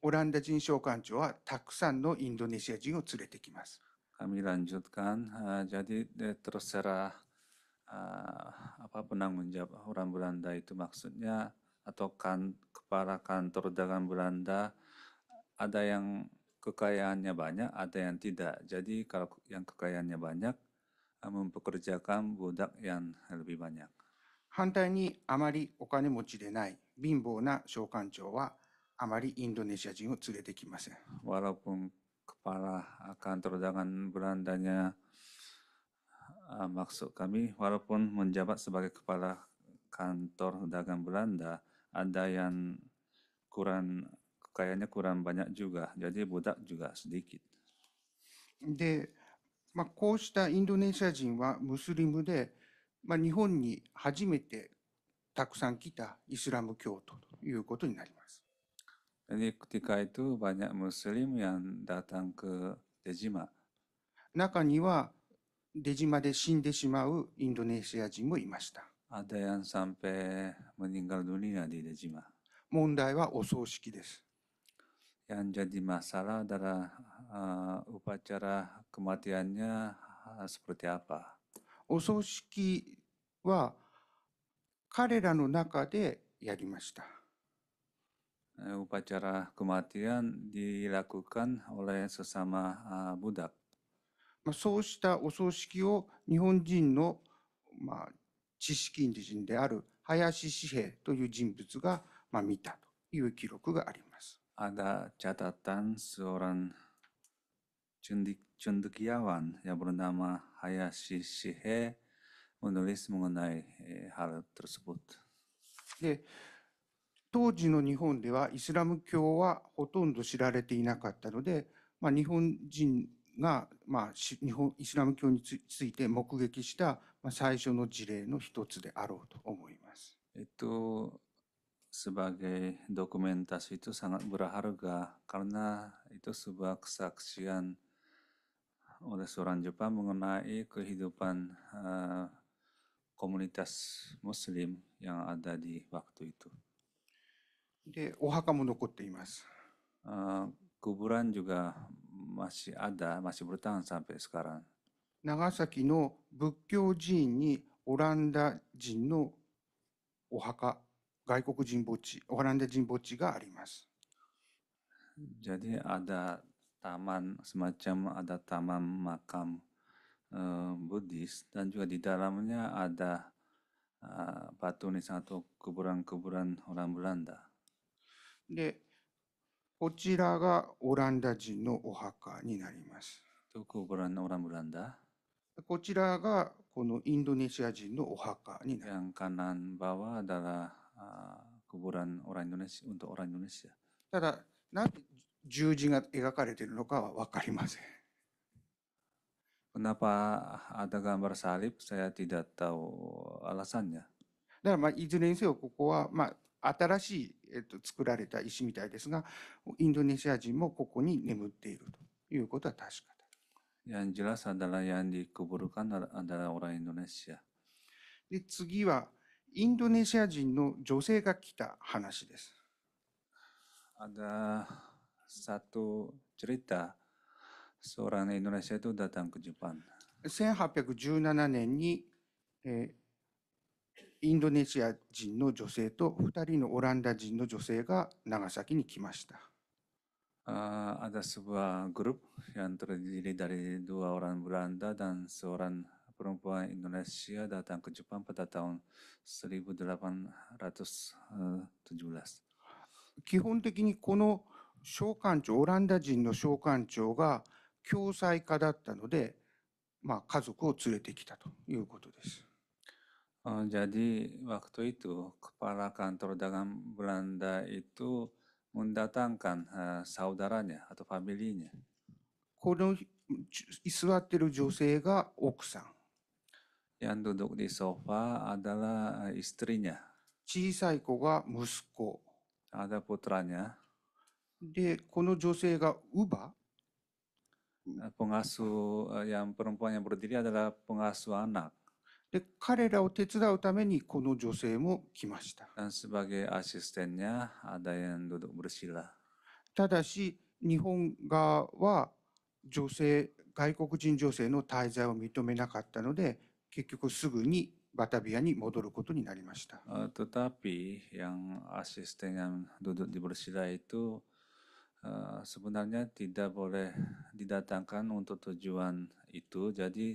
オランダ人商館長はたくさんのインドネシア人を連れてきます。kami lanjutkan uh, jadi terserah uh, apa penanggung jawab orang Belanda itu maksudnya atau kan kepala kantor dagang Belanda ada yang kekayaannya banyak ada yang tidak jadi kalau yang kekayaannya banyak uh, mempekerjakan budak yang lebih banyak 反対にあまりお金持ちでない貧乏な商館長はあまりインドネシア人を連れてきません。Walaupun kepala kantor dengan berandanya uh, maksud kami, walaupun menjabat sebagai kepala kantor dagang Belanda, ada yang kurang kekayaannya kurang banyak juga, jadi budak juga sedikit. で、まあ、こうしたインドネシア人はムスリムで、まあ、日本に初めてたくさん来たイスラム教徒ということになります。Jadi ketika itu banyak muslim yang datang ke Dejima. 中には出島で死んでしまうインドネシア人もいました。Ada yang sampai meninggal dunia di Dejima. 問題はお葬式です。Yang jadi masalah adalah uh, upacara kematiannya uh, seperti apa. お葬式は彼らの中でやりました。upacara kematian dilakukan oleh sesama uh, budak. そうしたお葬式を日本人の、まあ、知識人である林志平という人物が、まあ、見たという記録があります。Ada catatan seorang cendik, cendekiawan yang bernama Hayashi Shihe menulis mengenai eh, hal tersebut. で当時の日本ではイスラム教はほとんど知られていなかったので、まあ、日本人が、まあ、日本イスラム教について目撃した、まあ、最初の事例の一つであろうと思います。えっと sebagai dokumentasi itu sangat berharga karena itu sebuah kesaksian oleh seorang Jepang mengenai kehidupan uh, komunitas Muslim yang ada di waktu itu. で、お墓も残っています。kuburan juga masih ada, masih bertahan sampai sekarang. 長崎の仏教寺院にオランダ人のお墓、外国人墓地、オランダ人墓地があります。Jadi ada taman semacam ada taman makam uh, Buddhis dan juga di dalamnya ada uh, batu nisan atau kuburan-kuburan orang Belanda. で、こちらがオランダ人のお墓になります。こちらがこのインドネシア人のお墓になります。ただ、なんで十字が描かれているのかは分かりません。Kenapa ada gambar salib? Saya tidak tahu alasannya. だからまあいずれにせよここはまあ新しい、えっと、作られた石みたいですが、インドネシア人もここに眠っているということは確かだ。で、次は、インドネシア人の女性が来た話です。アダサトチリタ、ソーランインドネシアとダタンクジュパン。1817年に、えインドネシア人の女性と2人のオランダ人の女性が長崎に来ました。Uh, ada sebuah grup yang terdiri dari dua orang Belanda dan seorang perempuan Indonesia datang ke Jepang pada tahun 1817. 基本的にこの召喚長、オランダ人の召喚長が共済家だったので、まあ、家族を連れてきたということです。Oh, jadi waktu itu kepala kantor dagang Belanda itu mendatangkan uh, saudaranya atau familinya. Yang duduk di sofa adalah eh, istrinya. Ada putranya, で、この女性が乳母 uba. Eh, pengasuh yang perempuan yang berdiri adalah pengasuh anak. 彼らを手伝うためにこの女性も来ました。ただし、日本側は女性、外国人女性の滞在を認めなかったので、結局すぐにバタビアに戻ることになりました。Sebenarnya tidak boleh didatangkan untuk tujuan itu, jadi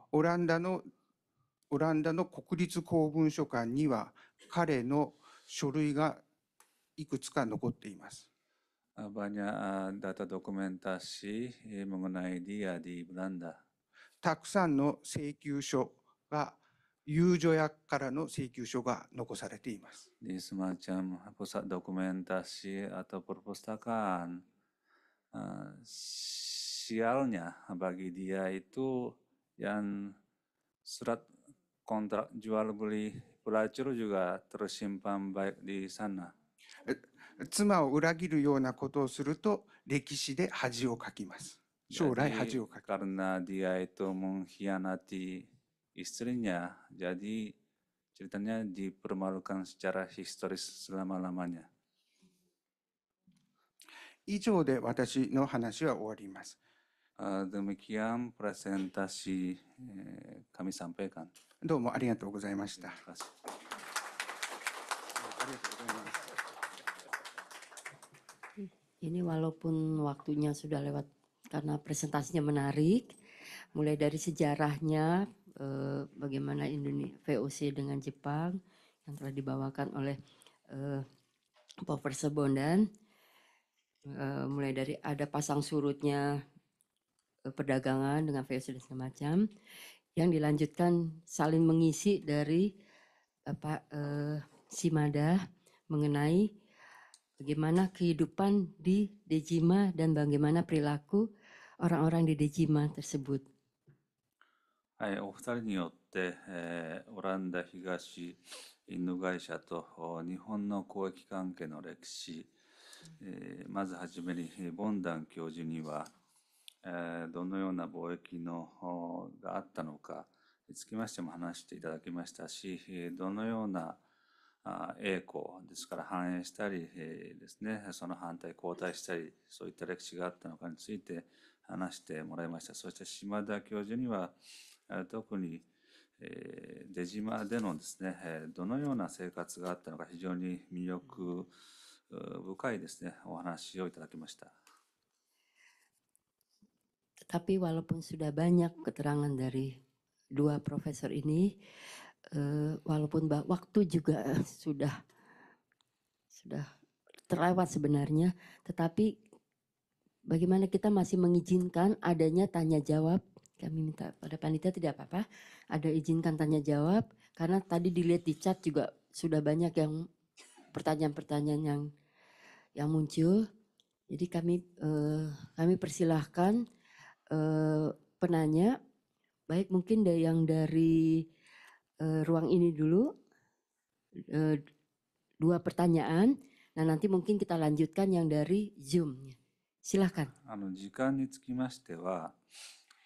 オランダの、オランダの国立公文書館には彼の書類がいくつか残っています。たくさんの請求書が、遊女役からの請求書が残されています。Uh, sialnya bagi dia itu やん、すら、surat kontrak jual beli pelacur juga tersimpan b a i 妻を裏切るようなことをすると歴史で恥をかきます。将来恥をかきます。カルナディアとモンヒアナティ、イスリニャ、ジャディ、チルタニャ、ディプロマルカンスチャラヒストリスラマラマニャ。以上で私の話は終わります。Ah, demikian presentasi eh, kami sampaikan. Terima kasih. walaupun waktunya sudah lewat karena presentasinya menarik, mulai dari sejarahnya eh, bagaimana Indonesia VOC dengan Jepang yang telah dibawakan oleh eh, Profesor Bondan, eh, mulai dari ada pasang surutnya perdagangan dengan VOC dan segala yang dilanjutkan saling mengisi dari apa eh, Simada mengenai bagaimana kehidupan di Dejima dan bagaimana perilaku orang-orang di Dejima tersebut. Hai, はい、お二人によって、えー、オランダ東インド会社と日本の交易関係の歴史、えー、まずはじめにボンダン教授にはどのような貿易のがあったのかにつきましても話していただきましたしどのような栄光ですから反映したりですねその反対後退したりそういった歴史があったのかについて話してもらいましたそして島田教授には特に出島でのですねどのような生活があったのか非常に魅力深いですねお話をいただきました。Tapi walaupun sudah banyak keterangan dari dua profesor ini, eh, walaupun waktu juga <laughs> sudah sudah terlewat sebenarnya, tetapi bagaimana kita masih mengizinkan adanya tanya jawab? Kami minta pada panitia tidak apa-apa, ada izinkan tanya jawab karena tadi dilihat di chat juga sudah banyak yang pertanyaan-pertanyaan yang yang muncul. Jadi kami eh, kami persilahkan uh, penanya. Baik, mungkin yang dari uh, ruang ini dulu uh, dua pertanyaan. Nah, nanti mungkin kita lanjutkan yang dari Zoom. Silahkan. あの時間につきましては、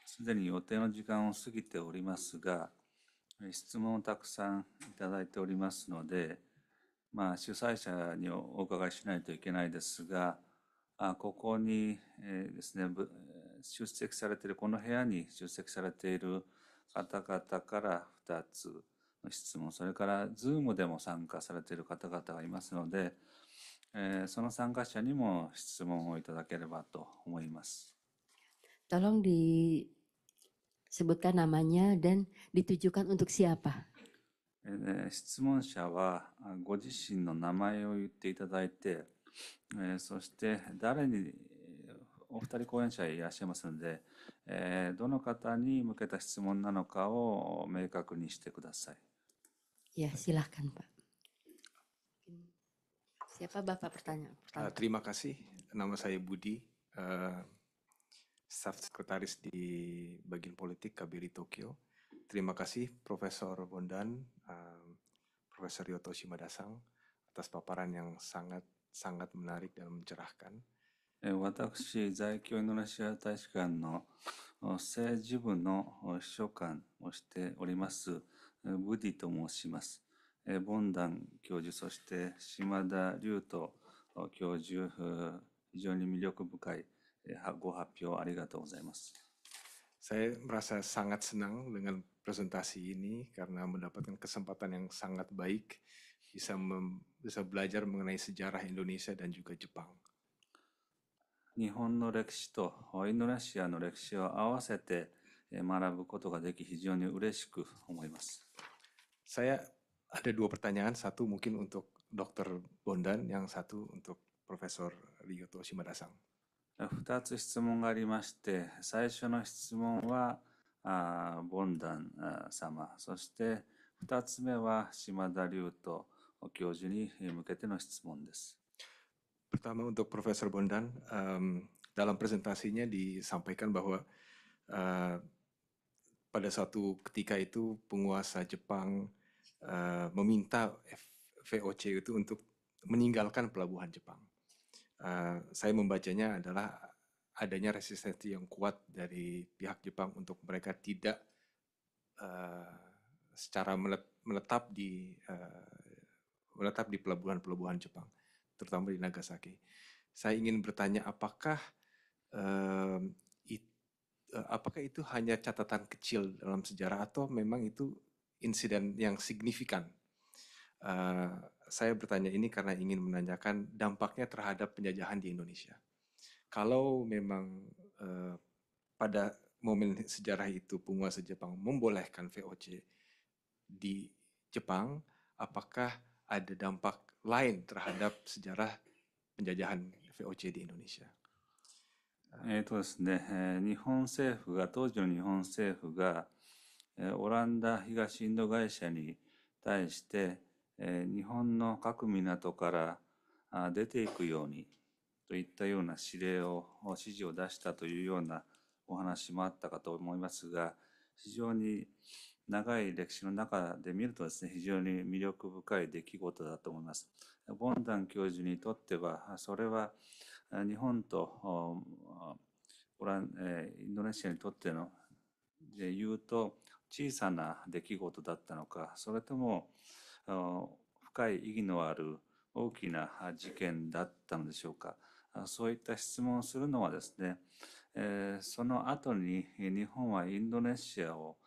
すでに予定の時間を過ぎておりますが、質問をたくさんいただいておりますので、まあ、主催者にお伺いしないといけないですが、あここに、えー、ですね、出席されている、この部屋に出席されている方々から2つの質問、それから Zoom でも参加されている方々がいますので、えー、その参加者にも質問をいただければと思います。Tolong disebutkan namanya dan ditujukan untuk siapa? 質問者はご自身の名前を言っていただいて、そして誰にお二人講演者いらっしゃいますので、えー、どの方に向けた質問なのかを明確にしてください。いや、しらかんぱ。Siapa Pak. Siapa Bapak pertanyaan? Uh, eh, terima kasih. Nama saya Budi, uh, staf sekretaris di bagian politik KBRI Tokyo. Terima kasih Profesor Bondan, uh, Profesor Yotoshi Madasang atas paparan yang sangat sangat menarik dan mencerahkan. 私、在京インドネシア大使館の政治部の秘書官をしております、ブディと申します。ボンダン教授、そして島田龍斗教授、非常に魅力深いご発表ありがとうございます。Saya merasa sangat senang dengan presentasi ini karena mendapatkan kesempatan yang sangat baik bisa mem, bisa belajar mengenai sejarah Indonesia dan juga Jepang. 日本の歴史とインドネシアの歴史を合わせて学ぶことができ非常に嬉しく思います。さや。y a ada dua pertanyaan, satu mungkin untuk Dr. Bondan, yang satu u n t 二つ質問がありまして、最初の質問はあボンダン様、そして二つ目は島田竜と教授に向けての質問です。Pertama untuk Profesor Bondan, um, dalam presentasinya disampaikan bahwa uh, pada suatu ketika itu penguasa Jepang uh, meminta VOC itu untuk meninggalkan pelabuhan Jepang. Uh, saya membacanya adalah adanya resistensi yang kuat dari pihak Jepang untuk mereka tidak uh, secara meletap di uh, menetap di pelabuhan-pelabuhan Jepang terutama di Nagasaki. Saya ingin bertanya apakah um, it, e, apakah itu hanya catatan kecil dalam sejarah atau memang itu insiden yang signifikan? Uh, saya bertanya ini karena ingin menanyakan dampaknya terhadap penjajahan di Indonesia. Kalau memang uh, pada momen sejarah itu penguasa Jepang membolehkan VOC di Jepang, apakah ada dampak lain terhadap sejarah penjajahan VOC di Indonesia? えーとですね、え日本政府が、当時の日本政府が、えオランダ東インド会社に対して、え日本の各港からあ出ていくようにといったような指令を、指示を出したというようなお話もあったかと思いますが、非常に、長い歴史の中で見るとですね、非常に魅力深い出来事だと思います。ボンダン教授にとっては、それは日本とオランインドネシアにとってので言うと小さな出来事だったのか、それとも深い意義のある大きな事件だったのでしょうか。そういった質問をするのはですね、その後に日本はインドネシアを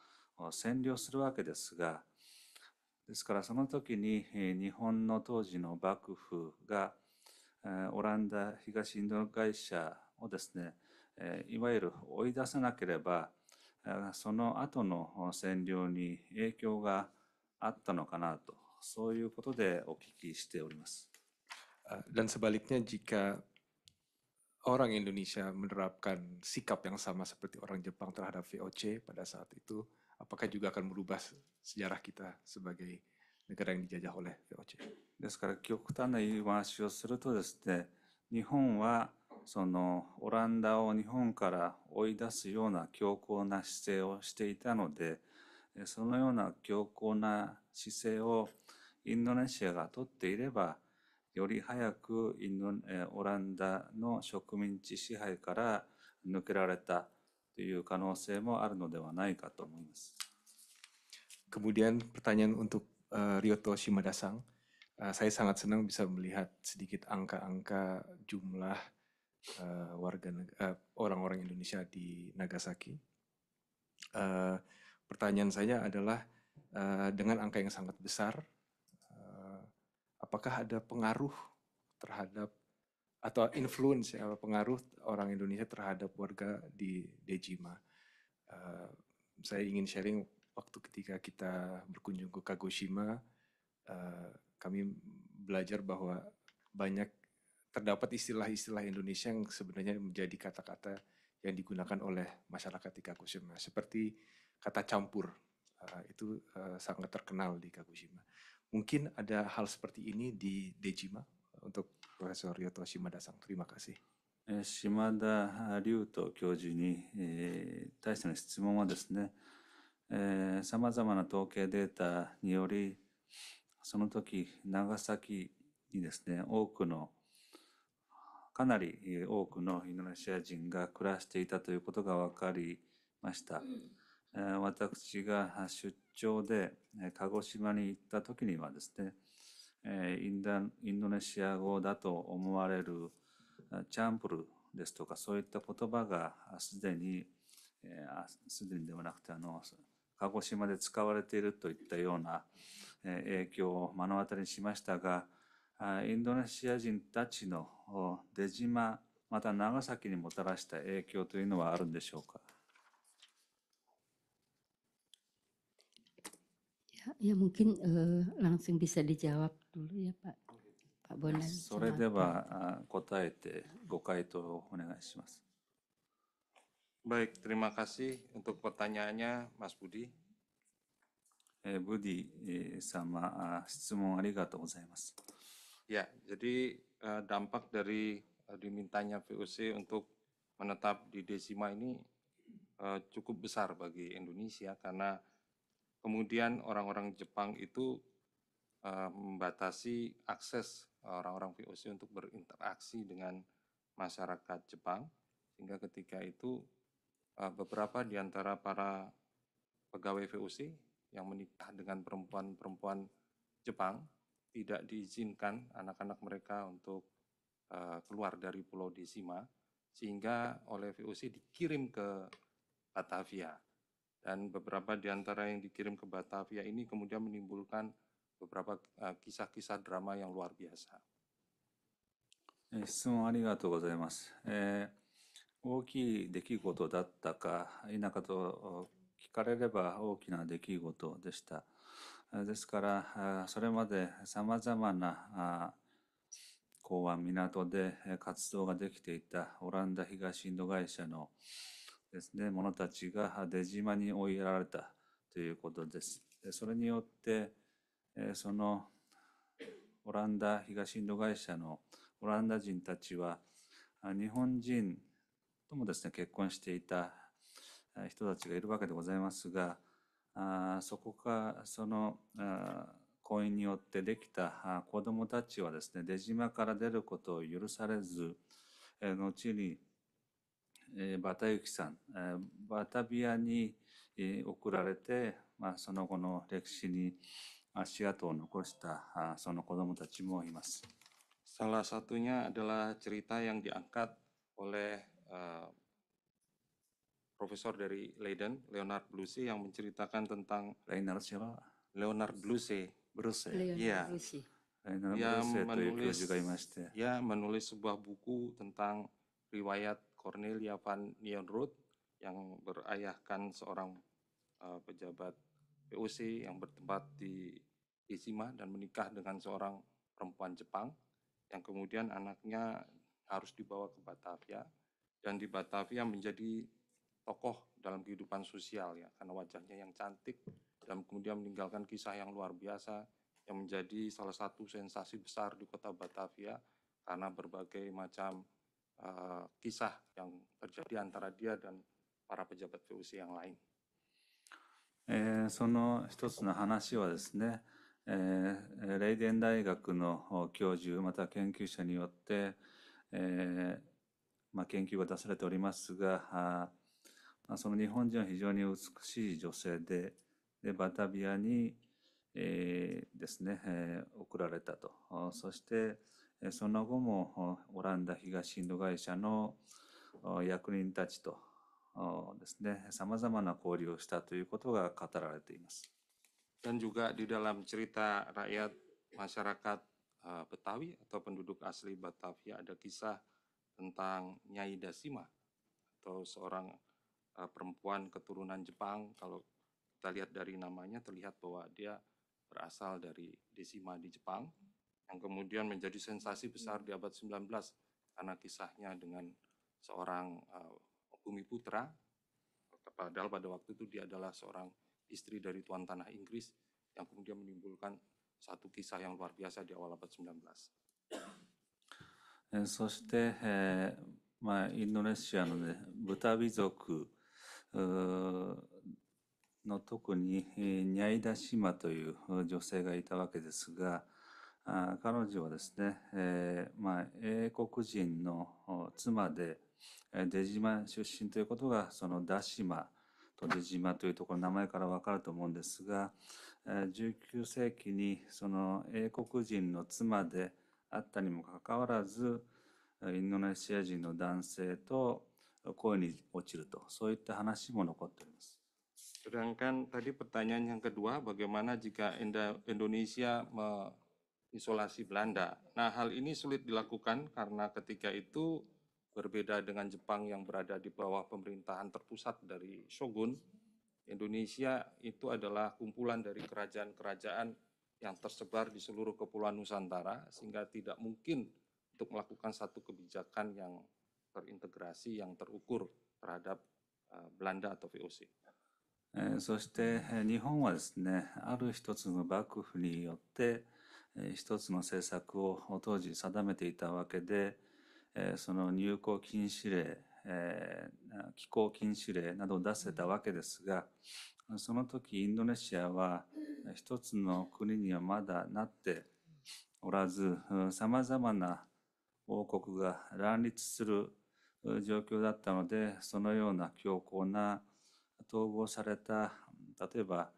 占領するわけですがですからその時に日本の当時の幕府がオランダ東インド会社をですねいわゆる追い出さなければその後の占領に影響があったのかなとそういうことでお聞きしております。Dan sebaliknya jika orang Indonesia menerapkan sikap yang sama seperti orang Jepang terhadap VOC pada saat itu apakah juga akan merubah sejarah kita sebagai negara yang dijajah oleh VOC? ですから極端な言い回しをするとですね、日本はそのオランダを日本から追い出すような強硬な姿勢をしていたので、そのような強硬な姿勢をインドネシアがとっていれば、より早くインドオランダの植民地支配から抜けられたという可能性もあるのではないかと思います。Kemudian pertanyaan untuk uh, Ryoto Shimada-sang. Uh, eh, saya sangat senang bisa melihat sedikit angka-angka jumlah uh, warga orang-orang Indonesia di Nagasaki. Uh, pertanyaan saya adalah uh, dengan angka yang sangat besar, uh, apakah ada pengaruh terhadap atau influence ya, pengaruh orang Indonesia terhadap warga di Dejima. Uh, saya ingin sharing waktu ketika kita berkunjung ke Kagoshima, uh, kami belajar bahwa banyak terdapat istilah-istilah Indonesia yang sebenarnya menjadi kata-kata yang digunakan oleh masyarakat di Kagoshima, seperti kata campur uh, itu uh, sangat terkenal di Kagoshima. Mungkin ada hal seperti ini di Dejima untuk Profesor Ryoto Shimada san. Terima kasih. 島田龍斗教授に、えー、対しての質問はですね、さまざまな統計データにより、その時、長崎にですね、多くの、かなり多くのインドネシア人が暮らしていたということが分かりました。うん、私が出張で鹿児島に行った時にはですね、えインインドネシア語だと思われるチャンプルですとかそういった言葉がすでにすで、にではなくてあの鹿児島で使われているといったような影響を目の当たりにしましたがインドネシア人たちの出島また長崎にもたらした影響というのはあるんでしょうか。Ya, ya mungkin uh, langsung bisa dijawab dulu ya Pak. Pak Bonan. Ah, terima kasih untuk pertanyaannya Mas Budi. Eh, Budi eh, sama uh, Ya jadi uh, dampak dari uh, dimintanya VOC untuk menetap di Desima ini uh, cukup besar bagi Indonesia karena Kemudian orang-orang Jepang itu uh, membatasi akses orang-orang VOC untuk berinteraksi dengan masyarakat Jepang sehingga ketika itu uh, beberapa di antara para pegawai VOC yang menikah dengan perempuan-perempuan Jepang tidak diizinkan anak-anak mereka untuk uh, keluar dari Pulau Desima sehingga oleh VOC dikirim ke Batavia. Dan beberapa di antara yang dikirim ke Batavia ini kemudian menimbulkan beberapa kisah-kisah drama yang luar biasa. 質問ありがとうございます。えー、大きい出来事だったか否かと聞かれれば大きな出来事でした。ですから、それまで様々な港湾港で活動ができていたオランダ東インド会社のですね、者たちが出島に追いやられたということです。それによって、そのオランダ東インド会社のオランダ人たちは、日本人ともですね、結婚していた人たちがいるわけでございますが、そこか、その婚姻によってできた子供たちはですね、出島から出ることを許されず、後にえバタユキさん、えバタビアに、え送られて、まあ、その後の歴史に足跡を残したその子供たちもいます。Salah satunya adalah cerita yang diangkat oleh uh, profesor dari Leiden, Leonard Bluse yang menceritakan tentang Leonard siapa? Leonard Bluse. Bluse. Iya. Leonard Bluse. Dia menulis, juga ya, menulis sebuah buku tentang riwayat Cornelia van Nieuwenrood yang berayahkan seorang uh, pejabat POC yang bertempat di Isima dan menikah dengan seorang perempuan Jepang yang kemudian anaknya harus dibawa ke Batavia dan di Batavia menjadi tokoh dalam kehidupan sosial ya karena wajahnya yang cantik dan kemudian meninggalkan kisah yang luar biasa yang menjadi salah satu sensasi besar di kota Batavia karena berbagai macam uh, kisah yang terjadi antara dia dan para pejabat VOC yang lain. えその一つの話はですね、えー、レイデン大学の教授また研究者によって、えーまあ、研究が出されておりますがあその日本人は非常に美しい女性ででバタビアに、えー、ですね、えー、送られたとそして、その後もオランダ東インド会社の役人たちとですね、さまざまな交流をしたということが語られています。Dan juga di dalam cerita rakyat masyarakat e, Betawi atau penduduk asli Batavia ada kisah tentang Nyai Dasima atau seorang e, perempuan keturunan Jepang. Kalau kita lihat dari namanya terlihat bahwa dia berasal dari Desima di Jepang yang kemudian menjadi sensasi hmm. besar di abad 19 karena kisahnya dengan seorang uh, eh, bumi putra, padahal pada waktu itu dia adalah seorang istri dari tuan tanah Inggris yang kemudian menimbulkan satu kisah yang luar biasa di awal abad 19. そして、えーまあ、インドネシアの、ね、ブタビ族の特にニャイダシマという女性がいたわけですが、あ彼女はですね、えー、まあ、英国人の妻で、出島出身ということが、その出島と出島というところ、名前からわかると思うんですが、19世紀にその英国人の妻であったにもかかわらず、インドネシア人の男性と恋に落ちると、そういった話も残っております。Sedangkan tadi pertanyaan yang kedua, bagaimana jika Indonesia isolasi Belanda. Nah, hal ini sulit dilakukan karena ketika itu berbeda dengan Jepang yang berada di bawah pemerintahan terpusat dari shogun, Indonesia itu adalah kumpulan dari kerajaan-kerajaan yang tersebar di seluruh kepulauan Nusantara sehingga tidak mungkin untuk melakukan satu kebijakan yang terintegrasi yang terukur terhadap eh, Belanda atau VOC. Eh, そして日本はですね、ある一つの幕府によって、一つの政策を当時定めていたわけで、その入港禁止令、寄港禁止令などを出せたわけですが、その時インドネシアは一つの国にはまだなっておらず、様々な王国が乱立する状況だったので、そのような強硬な統合された、例えば、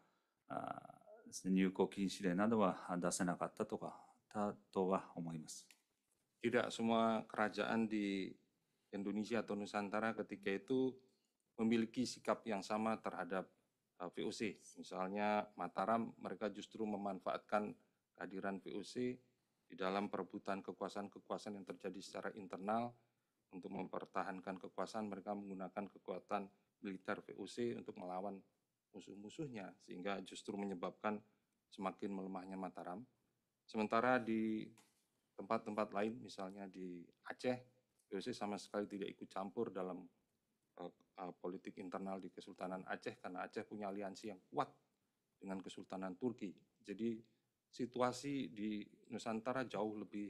Tidak semua kerajaan di Indonesia atau Nusantara ketika itu memiliki sikap yang sama terhadap uh, VOC. Misalnya Mataram, mereka justru memanfaatkan kehadiran VOC di dalam perebutan kekuasaan-kekuasaan yang terjadi secara internal untuk mempertahankan kekuasaan. Mereka menggunakan kekuatan militer VOC untuk melawan musuh-musuhnya sehingga justru menyebabkan semakin melemahnya Mataram. Sementara di tempat-tempat lain misalnya di Aceh, VOC sama sekali tidak ikut campur dalam eh, eh, politik internal di Kesultanan Aceh karena Aceh punya aliansi yang kuat dengan Kesultanan Turki. Jadi situasi di Nusantara jauh lebih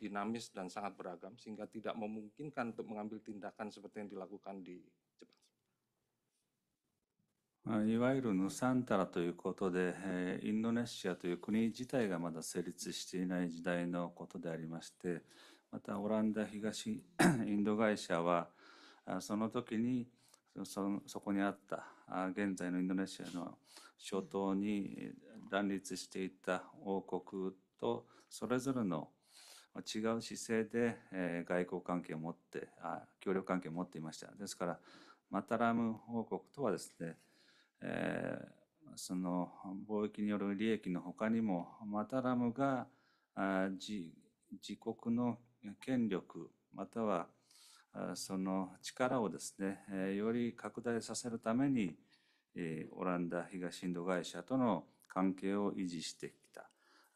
dinamis dan sangat beragam sehingga tidak memungkinkan untuk mengambil tindakan seperti yang dilakukan di まあ、いわゆるヌサンタラということで、えインドネシアという国自体がまだ成立していない時代のことでありましてまたオランダ東 <clears throat> インド会社はあその時にそそそこにあったあ現在のインドネシアの諸島にえ乱立していた王国とそれぞれのまあ違う姿勢で、え外交関係を持ってあ協力関係を持っていましたですからマタラム王国とはですねえその貿易による利益のほかにもマタラムが自自国の権力またはその力をですねより拡大させるためにオランダ東インド会社との関係を維持してき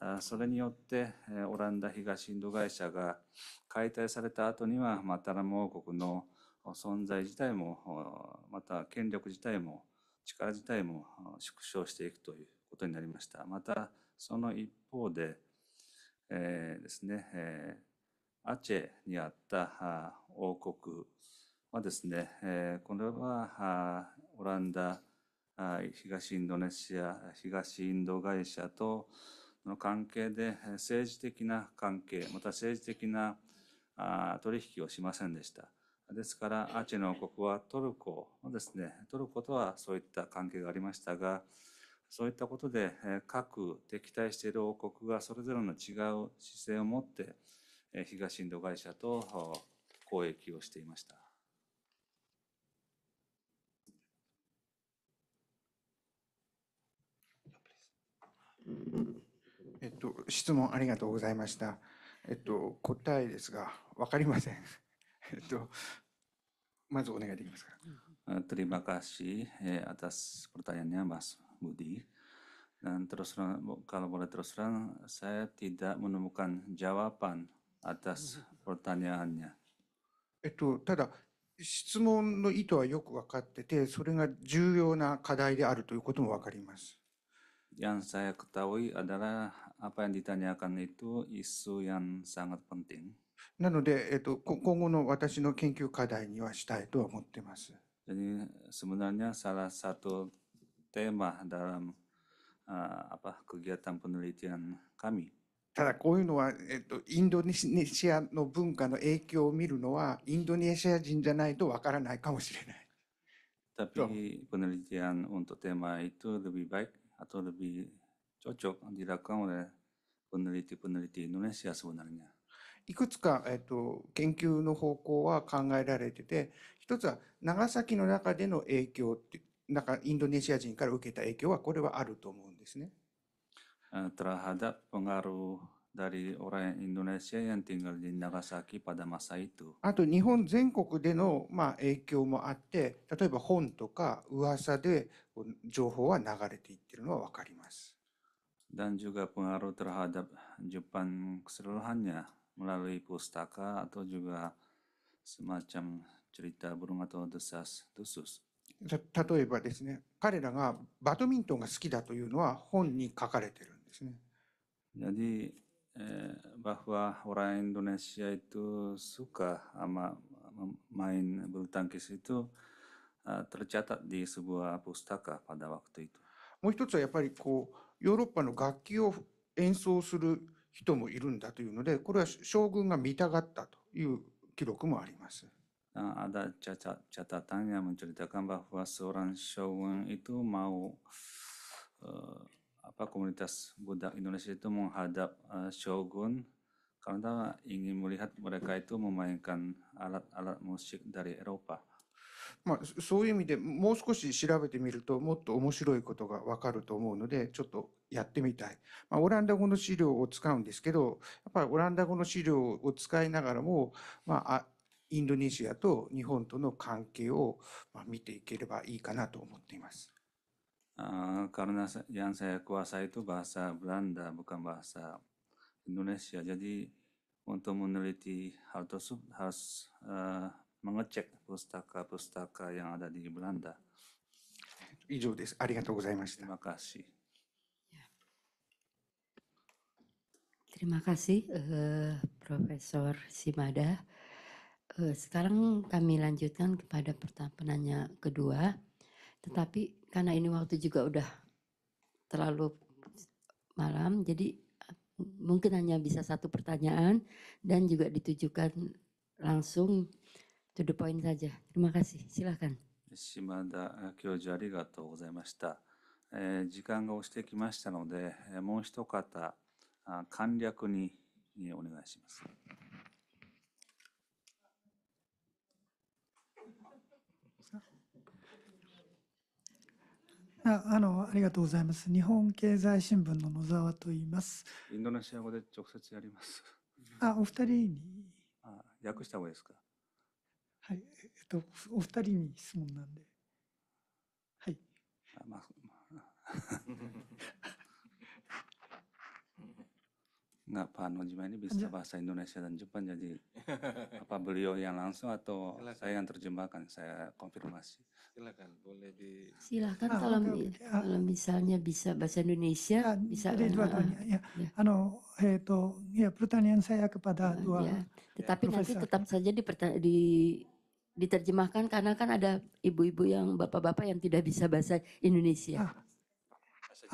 たそれによってオランダ東インド会社が解体された後にはマタラム王国の存在自体もまた権力自体も力自体も縮小していくということになりました。またその一方で、えー、ですね、えー、アチェにあった王国はですね、えー、これはオランダ東インドネシア東インド会社との関係で政治的な関係また政治的な取引をしませんでした。ですから、アチの王国はトルコのですね、トルコとはそういった関係がありましたが、そういったことで、各敵対している王国がそれぞれの違う姿勢を持って、東インド会社と交易をしていました。えっと、質問ありがとうございました。えっと、答えですが、分かりません。<laughs> Terima kasih eh, atas pertanyaannya Mas Budi. Dan terus kalau boleh terus terang, saya tidak menemukan jawaban atas mm-hmm. pertanyaannya. Itu, Tada, えっと、ただ、質問の意図はよく分かってて、それが重要な課題であるということも分かります。Yang saya ketahui adalah apa yang ditanyakan itu isu yang sangat penting. なので、えっと、今後の私の研究課題にはしたいと思っています。Jadi sebenarnya salah satu tema dalam uh, apa kegiatan penelitian kami. ただこういうのは、えっと、インドネシアの文化の影響を見るのはインドネシア人じゃないとわからないかもしれない。Tapi penelitian untuk tema itu lebih baik atau lebih cocok dilakukan oleh peneliti-peneliti Indonesia sebenarnya. いくつか、えっと、研究の方向は考えられてて、一つは長崎の中での影響って、なんかインドネシア人から受けた影響はこれはあると思うんですね。terhadap pengaruh dari orang Indonesia yang tinggal di Nagasaki pada masa itu. あと日本全国でのまあ影響もあって、例えば本とか噂で情報は流れていってるのはわかります。dan juga pengaruh terhadap Jepang keseluruhannya. melalui pustaka atau juga semacam cerita burung atau desas desus. 例えばですね、彼らがバドミントンが好きだというのは本に書かれてるんですね。Jadi eh, bahwa orang Indonesia itu suka sama main bulu tangkis itu uh, tercatat di sebuah pustaka pada waktu itu. もう一つはやっぱりこうヨーロッパの楽器を演奏する人もいるんだというのでこれは将軍が見たがったという記録もあります。Ada catatan yang menceritakan bahwa seorang shogun itu mau uh, apa komunitas budak Indonesia itu menghadap uh, shogun karena ingin melihat mereka itu memainkan alat-alat musik dari Eropa. まあ、そういう意味でもう少し調べてみるともっと面白いことがわかると思うのでちょっとやってみたい、まあ、オランダ語の資料を使うんですけどやっぱりオランダ語の資料を使いながらも、まあ、インドネシアと日本との関係を、まあ、見ていければいいかなと思っています。カルナ・ a r e n a yang saya kuasai itu bahasa Belanda bukan b a h a ハ a i ス・ mengecek pustaka-pustaka yang ada di Belanda. Terima kasih. Ya. Terima kasih uh, Profesor Simada. Uh, eh, sekarang kami lanjutkan kepada pertanyaan kedua. Tetapi karena ini waktu juga udah terlalu malam, jadi mungkin hanya bisa satu pertanyaan dan juga ditujukan langsung to the point saja. Terima kasih. Silakan. 島田教授ありがとうございました。え時間が押してきましたので、もう一方、簡略にお願いします。ああのありがとうございます。日本経済新聞の野沢と言います。インドネシア語で直接やります。あ、お二人に。あ、訳した方がいいですか。はい。えっと、お二人に質問なんで。はい。あまあ、まあ、Nggak <laughs> paham ini bisa bahasa Indonesia dan Jepang jadi apa beliau yang langsung atau silakan. saya yang terjemahkan saya konfirmasi silakan boleh di silakan ah, kalau ah, kalau misalnya bisa bahasa Indonesia ah, bisa Ada dua tanya ya, ya. ano itu ya pertanyaan saya kepada ya, dua ya. tetapi ya. nanti tetap saja di, di diterjemahkan karena kan ada ibu-ibu yang bapak-bapak yang tidak bisa bahasa Indonesia.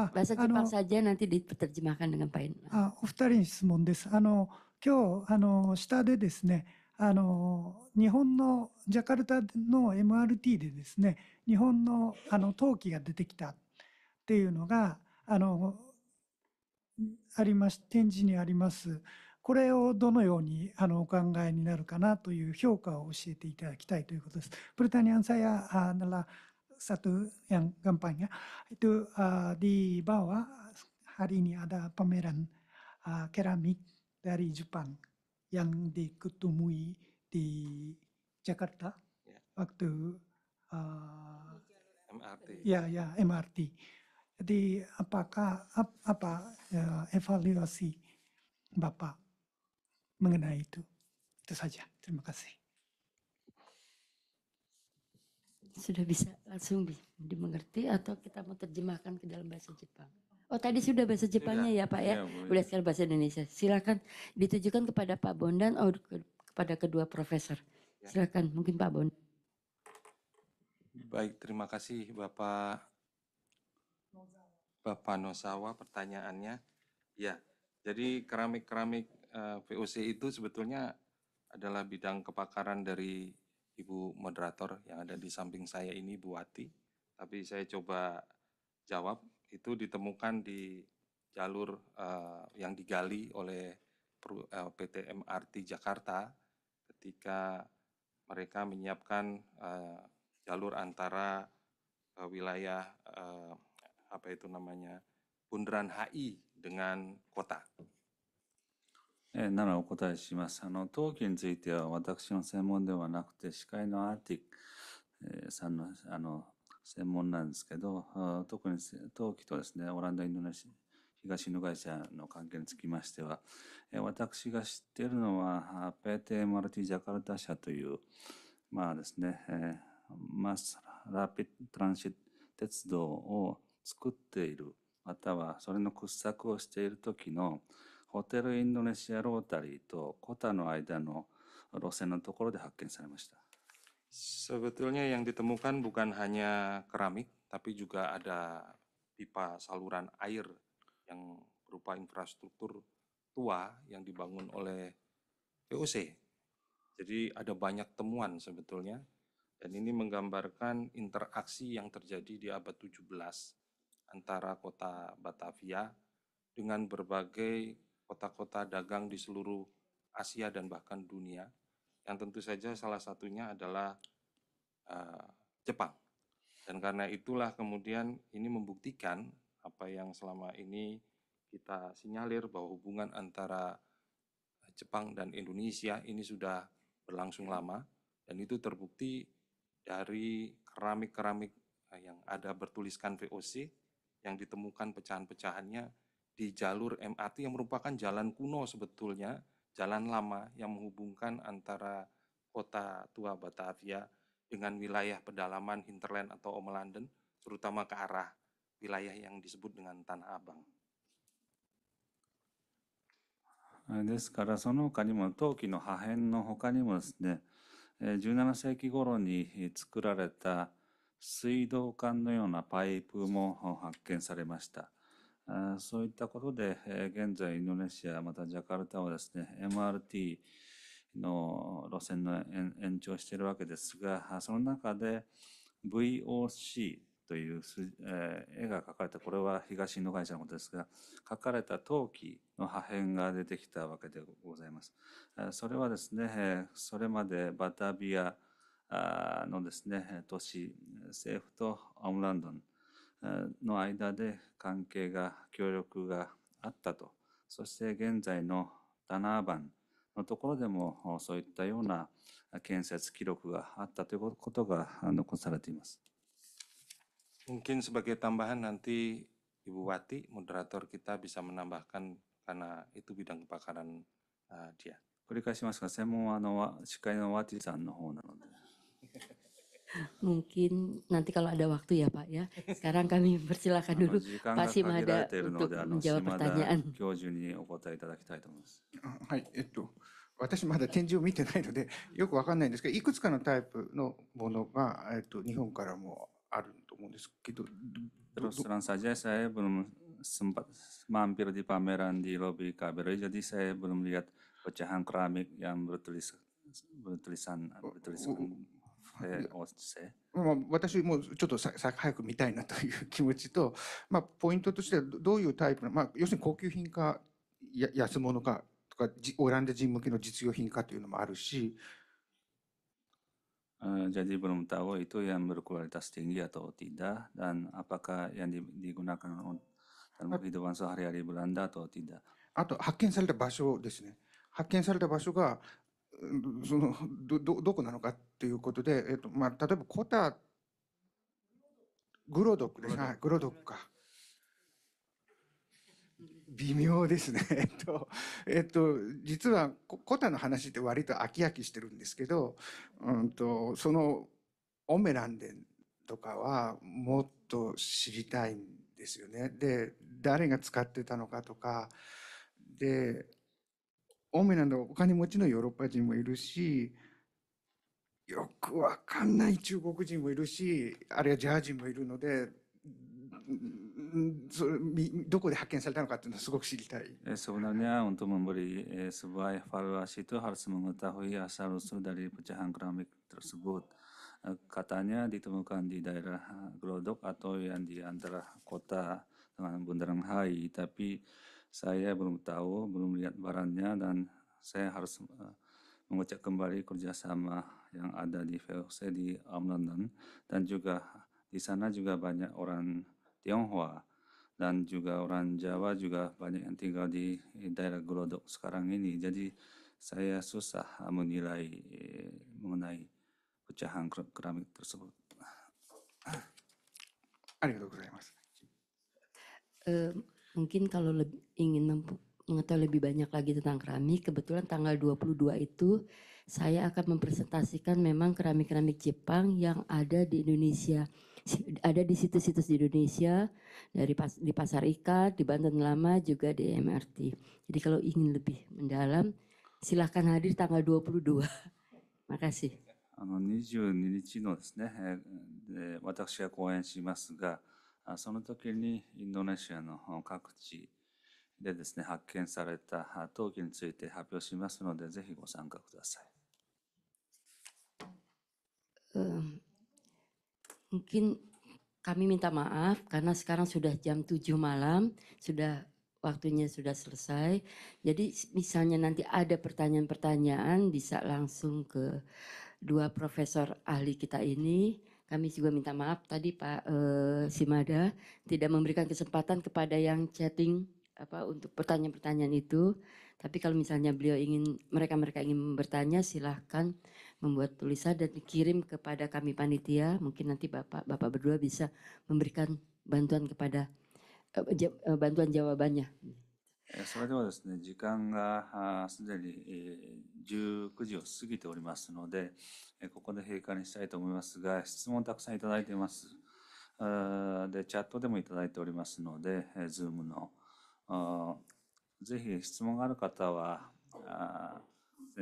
Ah, bahasa Jepang saja nanti diterjemahkan dengan Pak Ah, Ano, kyou, ano, h お二人に質問です。あの今日あの下でですね、あ o 日本のジャカルタの MRT でですね、日本の o の陶器が出てきたっていうのがあのありまし展示にあります。これをどのようにあのお考えになるかなという評価を教えていただきたいということです。ブルタニアンサヤナラサトゥ、ヤンガンパニア、トゥディバワハリーニアダパメランケラミダリージュパンヤンディクトムイディジャカルタワクトゥ MRT ya ya MRT jadi a p パ k a h a p ア evaluasi bapak mengenai itu. Itu saja. Terima kasih. Sudah bisa langsung dimengerti atau kita mau terjemahkan ke dalam bahasa Jepang? Oh tadi sudah bahasa Jepangnya ya Pak ya? ya sekarang bahasa Indonesia. Silakan ditujukan kepada Pak Bondan atau oh, ke, kepada kedua profesor. Ya. Silakan mungkin Pak Bondan. Baik, terima kasih Bapak Bapak Nosawa pertanyaannya. Ya, jadi keramik-keramik Eh, VOC itu sebetulnya adalah bidang kepakaran dari Ibu moderator yang ada di samping saya ini Bu Wati. Tapi saya coba jawab itu ditemukan di jalur uh, yang digali oleh PT eh, MRT Jakarta ketika mereka menyiapkan uh, jalur antara uh, wilayah uh, apa itu namanya Bundaran HI dengan kota. えならお答えします。あの、陶器については私の専門ではなくて、司会のアーティック、えさんの、あの、専門なんですけど、特に陶器とですね、オランダ、インドネシア、東インド会社の関係につきましては、え私が知っているのは、あー p マルティ・ジャカルタ社という、まあですね、えマスラピッドトランシット鉄道を作っている、またはそれの掘削をしている時の、ホテルインドネシアロータリーとコタの間の路線のところで発見されました。Sebetulnya yang ditemukan bukan hanya keramik, tapi juga ada pipa saluran air yang berupa infrastruktur tua yang dibangun oleh VOC. Jadi ada banyak temuan sebetulnya, dan ini menggambarkan interaksi yang terjadi di abad 17 antara kota Batavia dengan berbagai kota-kota dagang di seluruh Asia dan bahkan dunia. Yang tentu saja salah satunya adalah uh, Jepang. Dan karena itulah kemudian ini membuktikan apa yang selama ini kita sinyalir bahwa hubungan antara Jepang dan Indonesia ini sudah berlangsung lama dan itu terbukti dari keramik-keramik yang ada bertuliskan VOC yang ditemukan pecahan-pecahannya di jalur MRT yang merupakan jalan kuno sebetulnya, jalan lama yang menghubungkan antara kota tua Batavia dengan wilayah pedalaman hinterland atau Omelanden, terutama ke arah wilayah yang disebut dengan Tanah Abang. ですからその他にも陶器の破片の他にもですね17世紀頃に作られた水道管のようなパイプも発見されました。Eh, そういったことで、現在インドネシア、またジャカルタはですね、MRT の路線の延長しているわけですが、その中で VOC という絵が描かれた、これは東インド会社のことですが、描かれた陶器の破片が出てきたわけでございます。それはですね、それまでバタビアのですね、都市、政府とアムランドン、の間で関係が協力があったとそして現在のダナーバンのところでもそういったような建設記録があったということが残されています。Mungkin sebagai tambahan nanti Ibu Wati, moderator kita bisa menambahkan karena itu bidang kebakaran uh, dia. 繰り返しますが、専門はあの司会のワティさんの方なので。Mungkin nanti kalau ada waktu ya Pak ya. Sekarang kami <laughs> persilakan dulu Pak Simada untuk menjawab pertanyaan. Eh, Terus terang saja saya belum sempat mampir di pameran di lobi KBRI jadi saya belum lihat pecahan keramik yang bertulis bertulisan oh, bertulisan oh, uh, what's to say? まあ、私もちょっとさ早く見たいなという気持ちと、まあ、ポイントとしてはどういうタイプの、まあ、要するに高級品かや安物かとかオランダ人向けの実用品かというのもあるし。Uh, jadi belum tahu itu yang berkualitas tinggi atau tidak dan apakah yang digunakan dalam kehidupan sehari-hari Belanda atau tidak. あと発見された場所ですね。発見された場所がそのどどこなのかっていうことで、えっとまあ、例えばコタグロドックですねグロドックか微妙ですね <laughs> えっと、えっと、実はコタの話って割と飽き飽きしてるんですけど、うんと、とそのオメランデンとかはもっと知りたいんですよね。で誰が使ってたのかとかで多めなんだお金持ちのヨーロッパ人もいるしよくわかんない中国人もいるしあるいはジャージンもいるのでそれどこで発見されたのかっていうのはすごく知りたい。Sebenarnya untuk memberi sebuah evaluasi itu harus mengetahui asal usul dari pecahan keramik tersebut. Katanya ditemukan di daerah Glodok atau yang di antara kota dengan Bundaran Hai, tapi saya belum tahu, belum lihat barangnya dan saya harus eh, mengecek kembali kerjasama yang ada di VOC di London dan juga di sana juga banyak orang Tionghoa dan juga orang Jawa juga banyak yang tinggal di daerah Glodok sekarang ini. Jadi saya susah menilai eh, mengenai pecahan keramik tersebut. Terima kasih. Mungkin kalau lebih, ingin mengetahui lebih banyak lagi tentang keramik, kebetulan tanggal 22 itu saya akan mempresentasikan memang keramik-keramik Jepang yang ada di Indonesia. Ada di situs-situs di Indonesia, dari pas, di Pasar Ikat, di Banten Lama, juga di MRT. Jadi kalau ingin lebih mendalam, silahkan hadir tanggal 22. Makasih. kasih. 22その時にインドネシアの各地でですね、発見された陶器について発表しますので、ぜひご参加ください。Um, mungkin kami minta maaf karena sekarang sudah jam 7 malam, sudah waktunya sudah selesai. Jadi misalnya nanti ada pertanyaan-pertanyaan bisa langsung ke dua profesor ahli kita ini kami juga minta maaf tadi Pak eh, Simada tidak memberikan kesempatan kepada yang chatting apa untuk pertanyaan-pertanyaan itu. Tapi kalau misalnya beliau ingin mereka-mereka ingin bertanya silahkan membuat tulisan dan dikirim kepada kami panitia. Mungkin nanti Bapak Bapak berdua bisa memberikan bantuan kepada eh, eh, bantuan jawabannya. それではですね、時間がすでに19時を過ぎておりますので、ここで閉会にしたいと思いますが、質問たくさんいただいています。で、チャットでもいただいておりますので、Zoom の。ぜひ質問がある方は、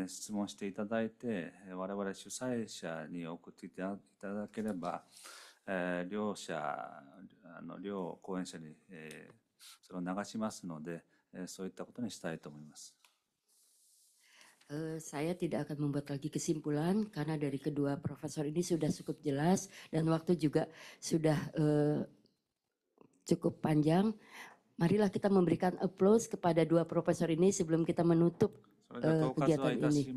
質問していただいて、我々主催者に送っていただければ、両者、あの両講演者にそれを流しますので、そういったことにしたいと思います。Saya saya tidak akan membuat lagi kesimpulan karena dari kedua profesor ini sudah cukup jelas dan waktu juga sudah eh, cukup panjang. Marilah kita memberikan aplaus kepada dua profesor ini sebelum kita menutup eh, kegiatan ini.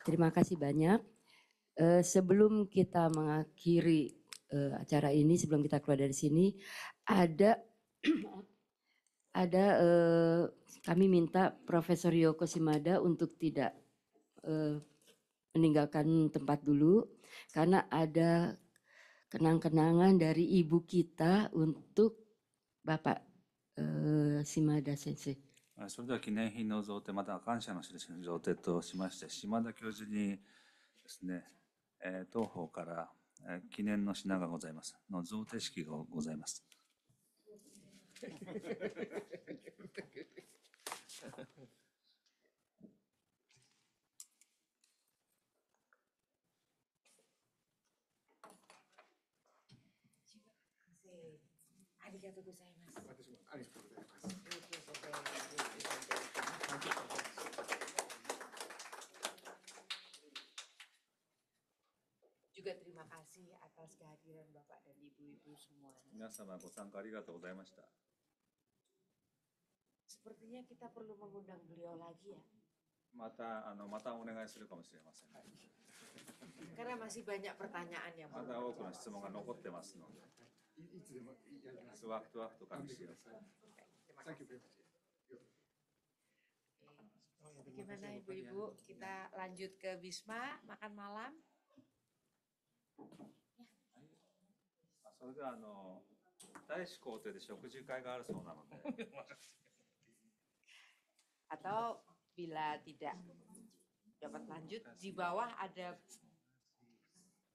Terima kasih banyak. Uh, sebelum kita mengakhiri uh, acara ini, sebelum kita keluar dari sini, ada <clears throat> ada uh, kami minta Profesor Yoko Simada untuk tidak uh, meninggalkan tempat dulu karena ada kenang-kenangan dari ibu kita untuk Bapak uh, Simada Sensei. それでは記念品の贈呈、または感謝の印の贈呈としまして、島田教授にですね、当方から、記念の品がございます。の贈呈式がございます。ありがとうございます。semuanya. sama ご参加ありがとうございました。Sepertinya kita perlu mengundang beliau lagi ya. Mata, Karena masih banyak pertanyaan yang まだ多くの質問が残ってますので、いつでもやります。ワクワクと感じてください。Thank you very much. Eh, bagaimana Ibu-Ibu? Kita lanjut ke Bisma, makan malam. それではあの大志校庭で食事会があるそうなので。Atau bila tidak dapat lanjut di bawah ada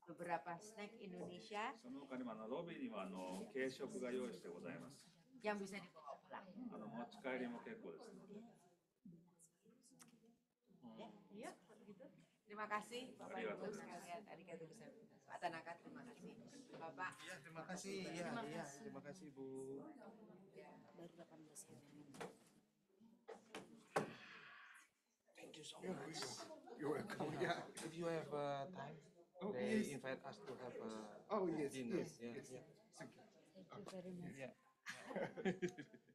beberapa snack Indonesia. Yang bisa dibawa pulang. あの持ち帰りも結構ですので。Ya, yuk, Terima kasih Bapak Ibu sekalian. Pak Tanaka terima kasih. Bapak. ya terima kasih. Iya, ya terima kasih Bu. Baru 18 Thank you so much. You're welcome. Yeah, if you have uh, time, oh, they yes. invite us to have a uh, oh, yes, dinner. Yes, yes, yes. Yeah. Thank you very much. Yeah. <laughs>